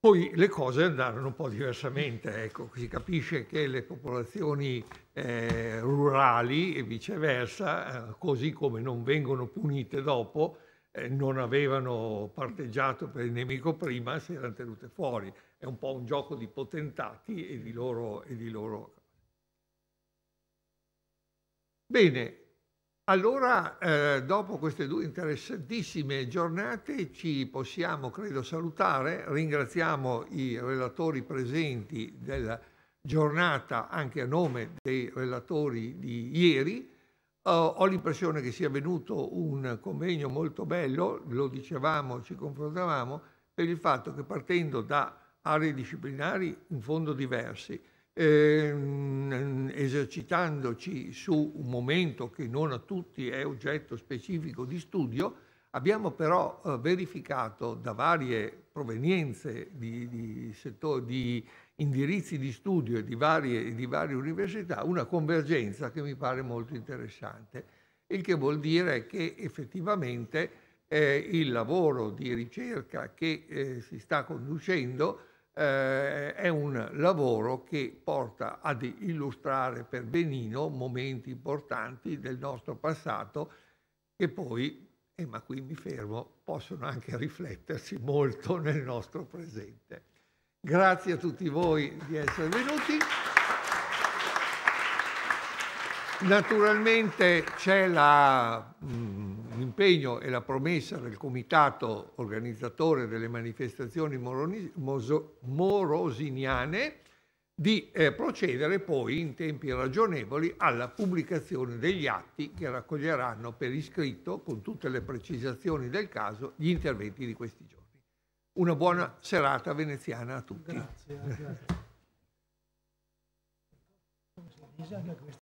Poi le cose andarono un po' diversamente, ecco, si capisce che le popolazioni eh, rurali e viceversa, eh, così come non vengono punite dopo, eh, non avevano parteggiato per il nemico prima, si erano tenute fuori è un po' un gioco di potentati e di loro... E di loro. Bene, allora eh, dopo queste due interessantissime giornate ci possiamo, credo, salutare. Ringraziamo i relatori presenti della giornata anche a nome dei relatori di ieri. Uh, ho l'impressione che sia venuto un convegno molto bello, lo dicevamo, ci confrontavamo, per il fatto che partendo da aree disciplinari in fondo diversi, ehm, esercitandoci su un momento che non a tutti è oggetto specifico di studio, abbiamo però eh, verificato da varie provenienze di, di, settore, di indirizzi di studio e di, di varie università una convergenza che mi pare molto interessante, il che vuol dire che effettivamente eh, il lavoro di ricerca che eh, si sta conducendo eh, è un lavoro che porta ad illustrare per benino momenti importanti del nostro passato che poi, eh, ma qui mi fermo, possono anche riflettersi molto nel nostro presente. Grazie a tutti voi di essere venuti. Naturalmente c'è mm, l'impegno e la promessa del comitato organizzatore delle manifestazioni moroni, moso, morosiniane di eh, procedere poi in tempi ragionevoli alla pubblicazione degli atti che raccoglieranno per iscritto, con tutte le precisazioni del caso, gli interventi di questi giorni. Una buona serata veneziana a tutti. Grazie. grazie. *laughs*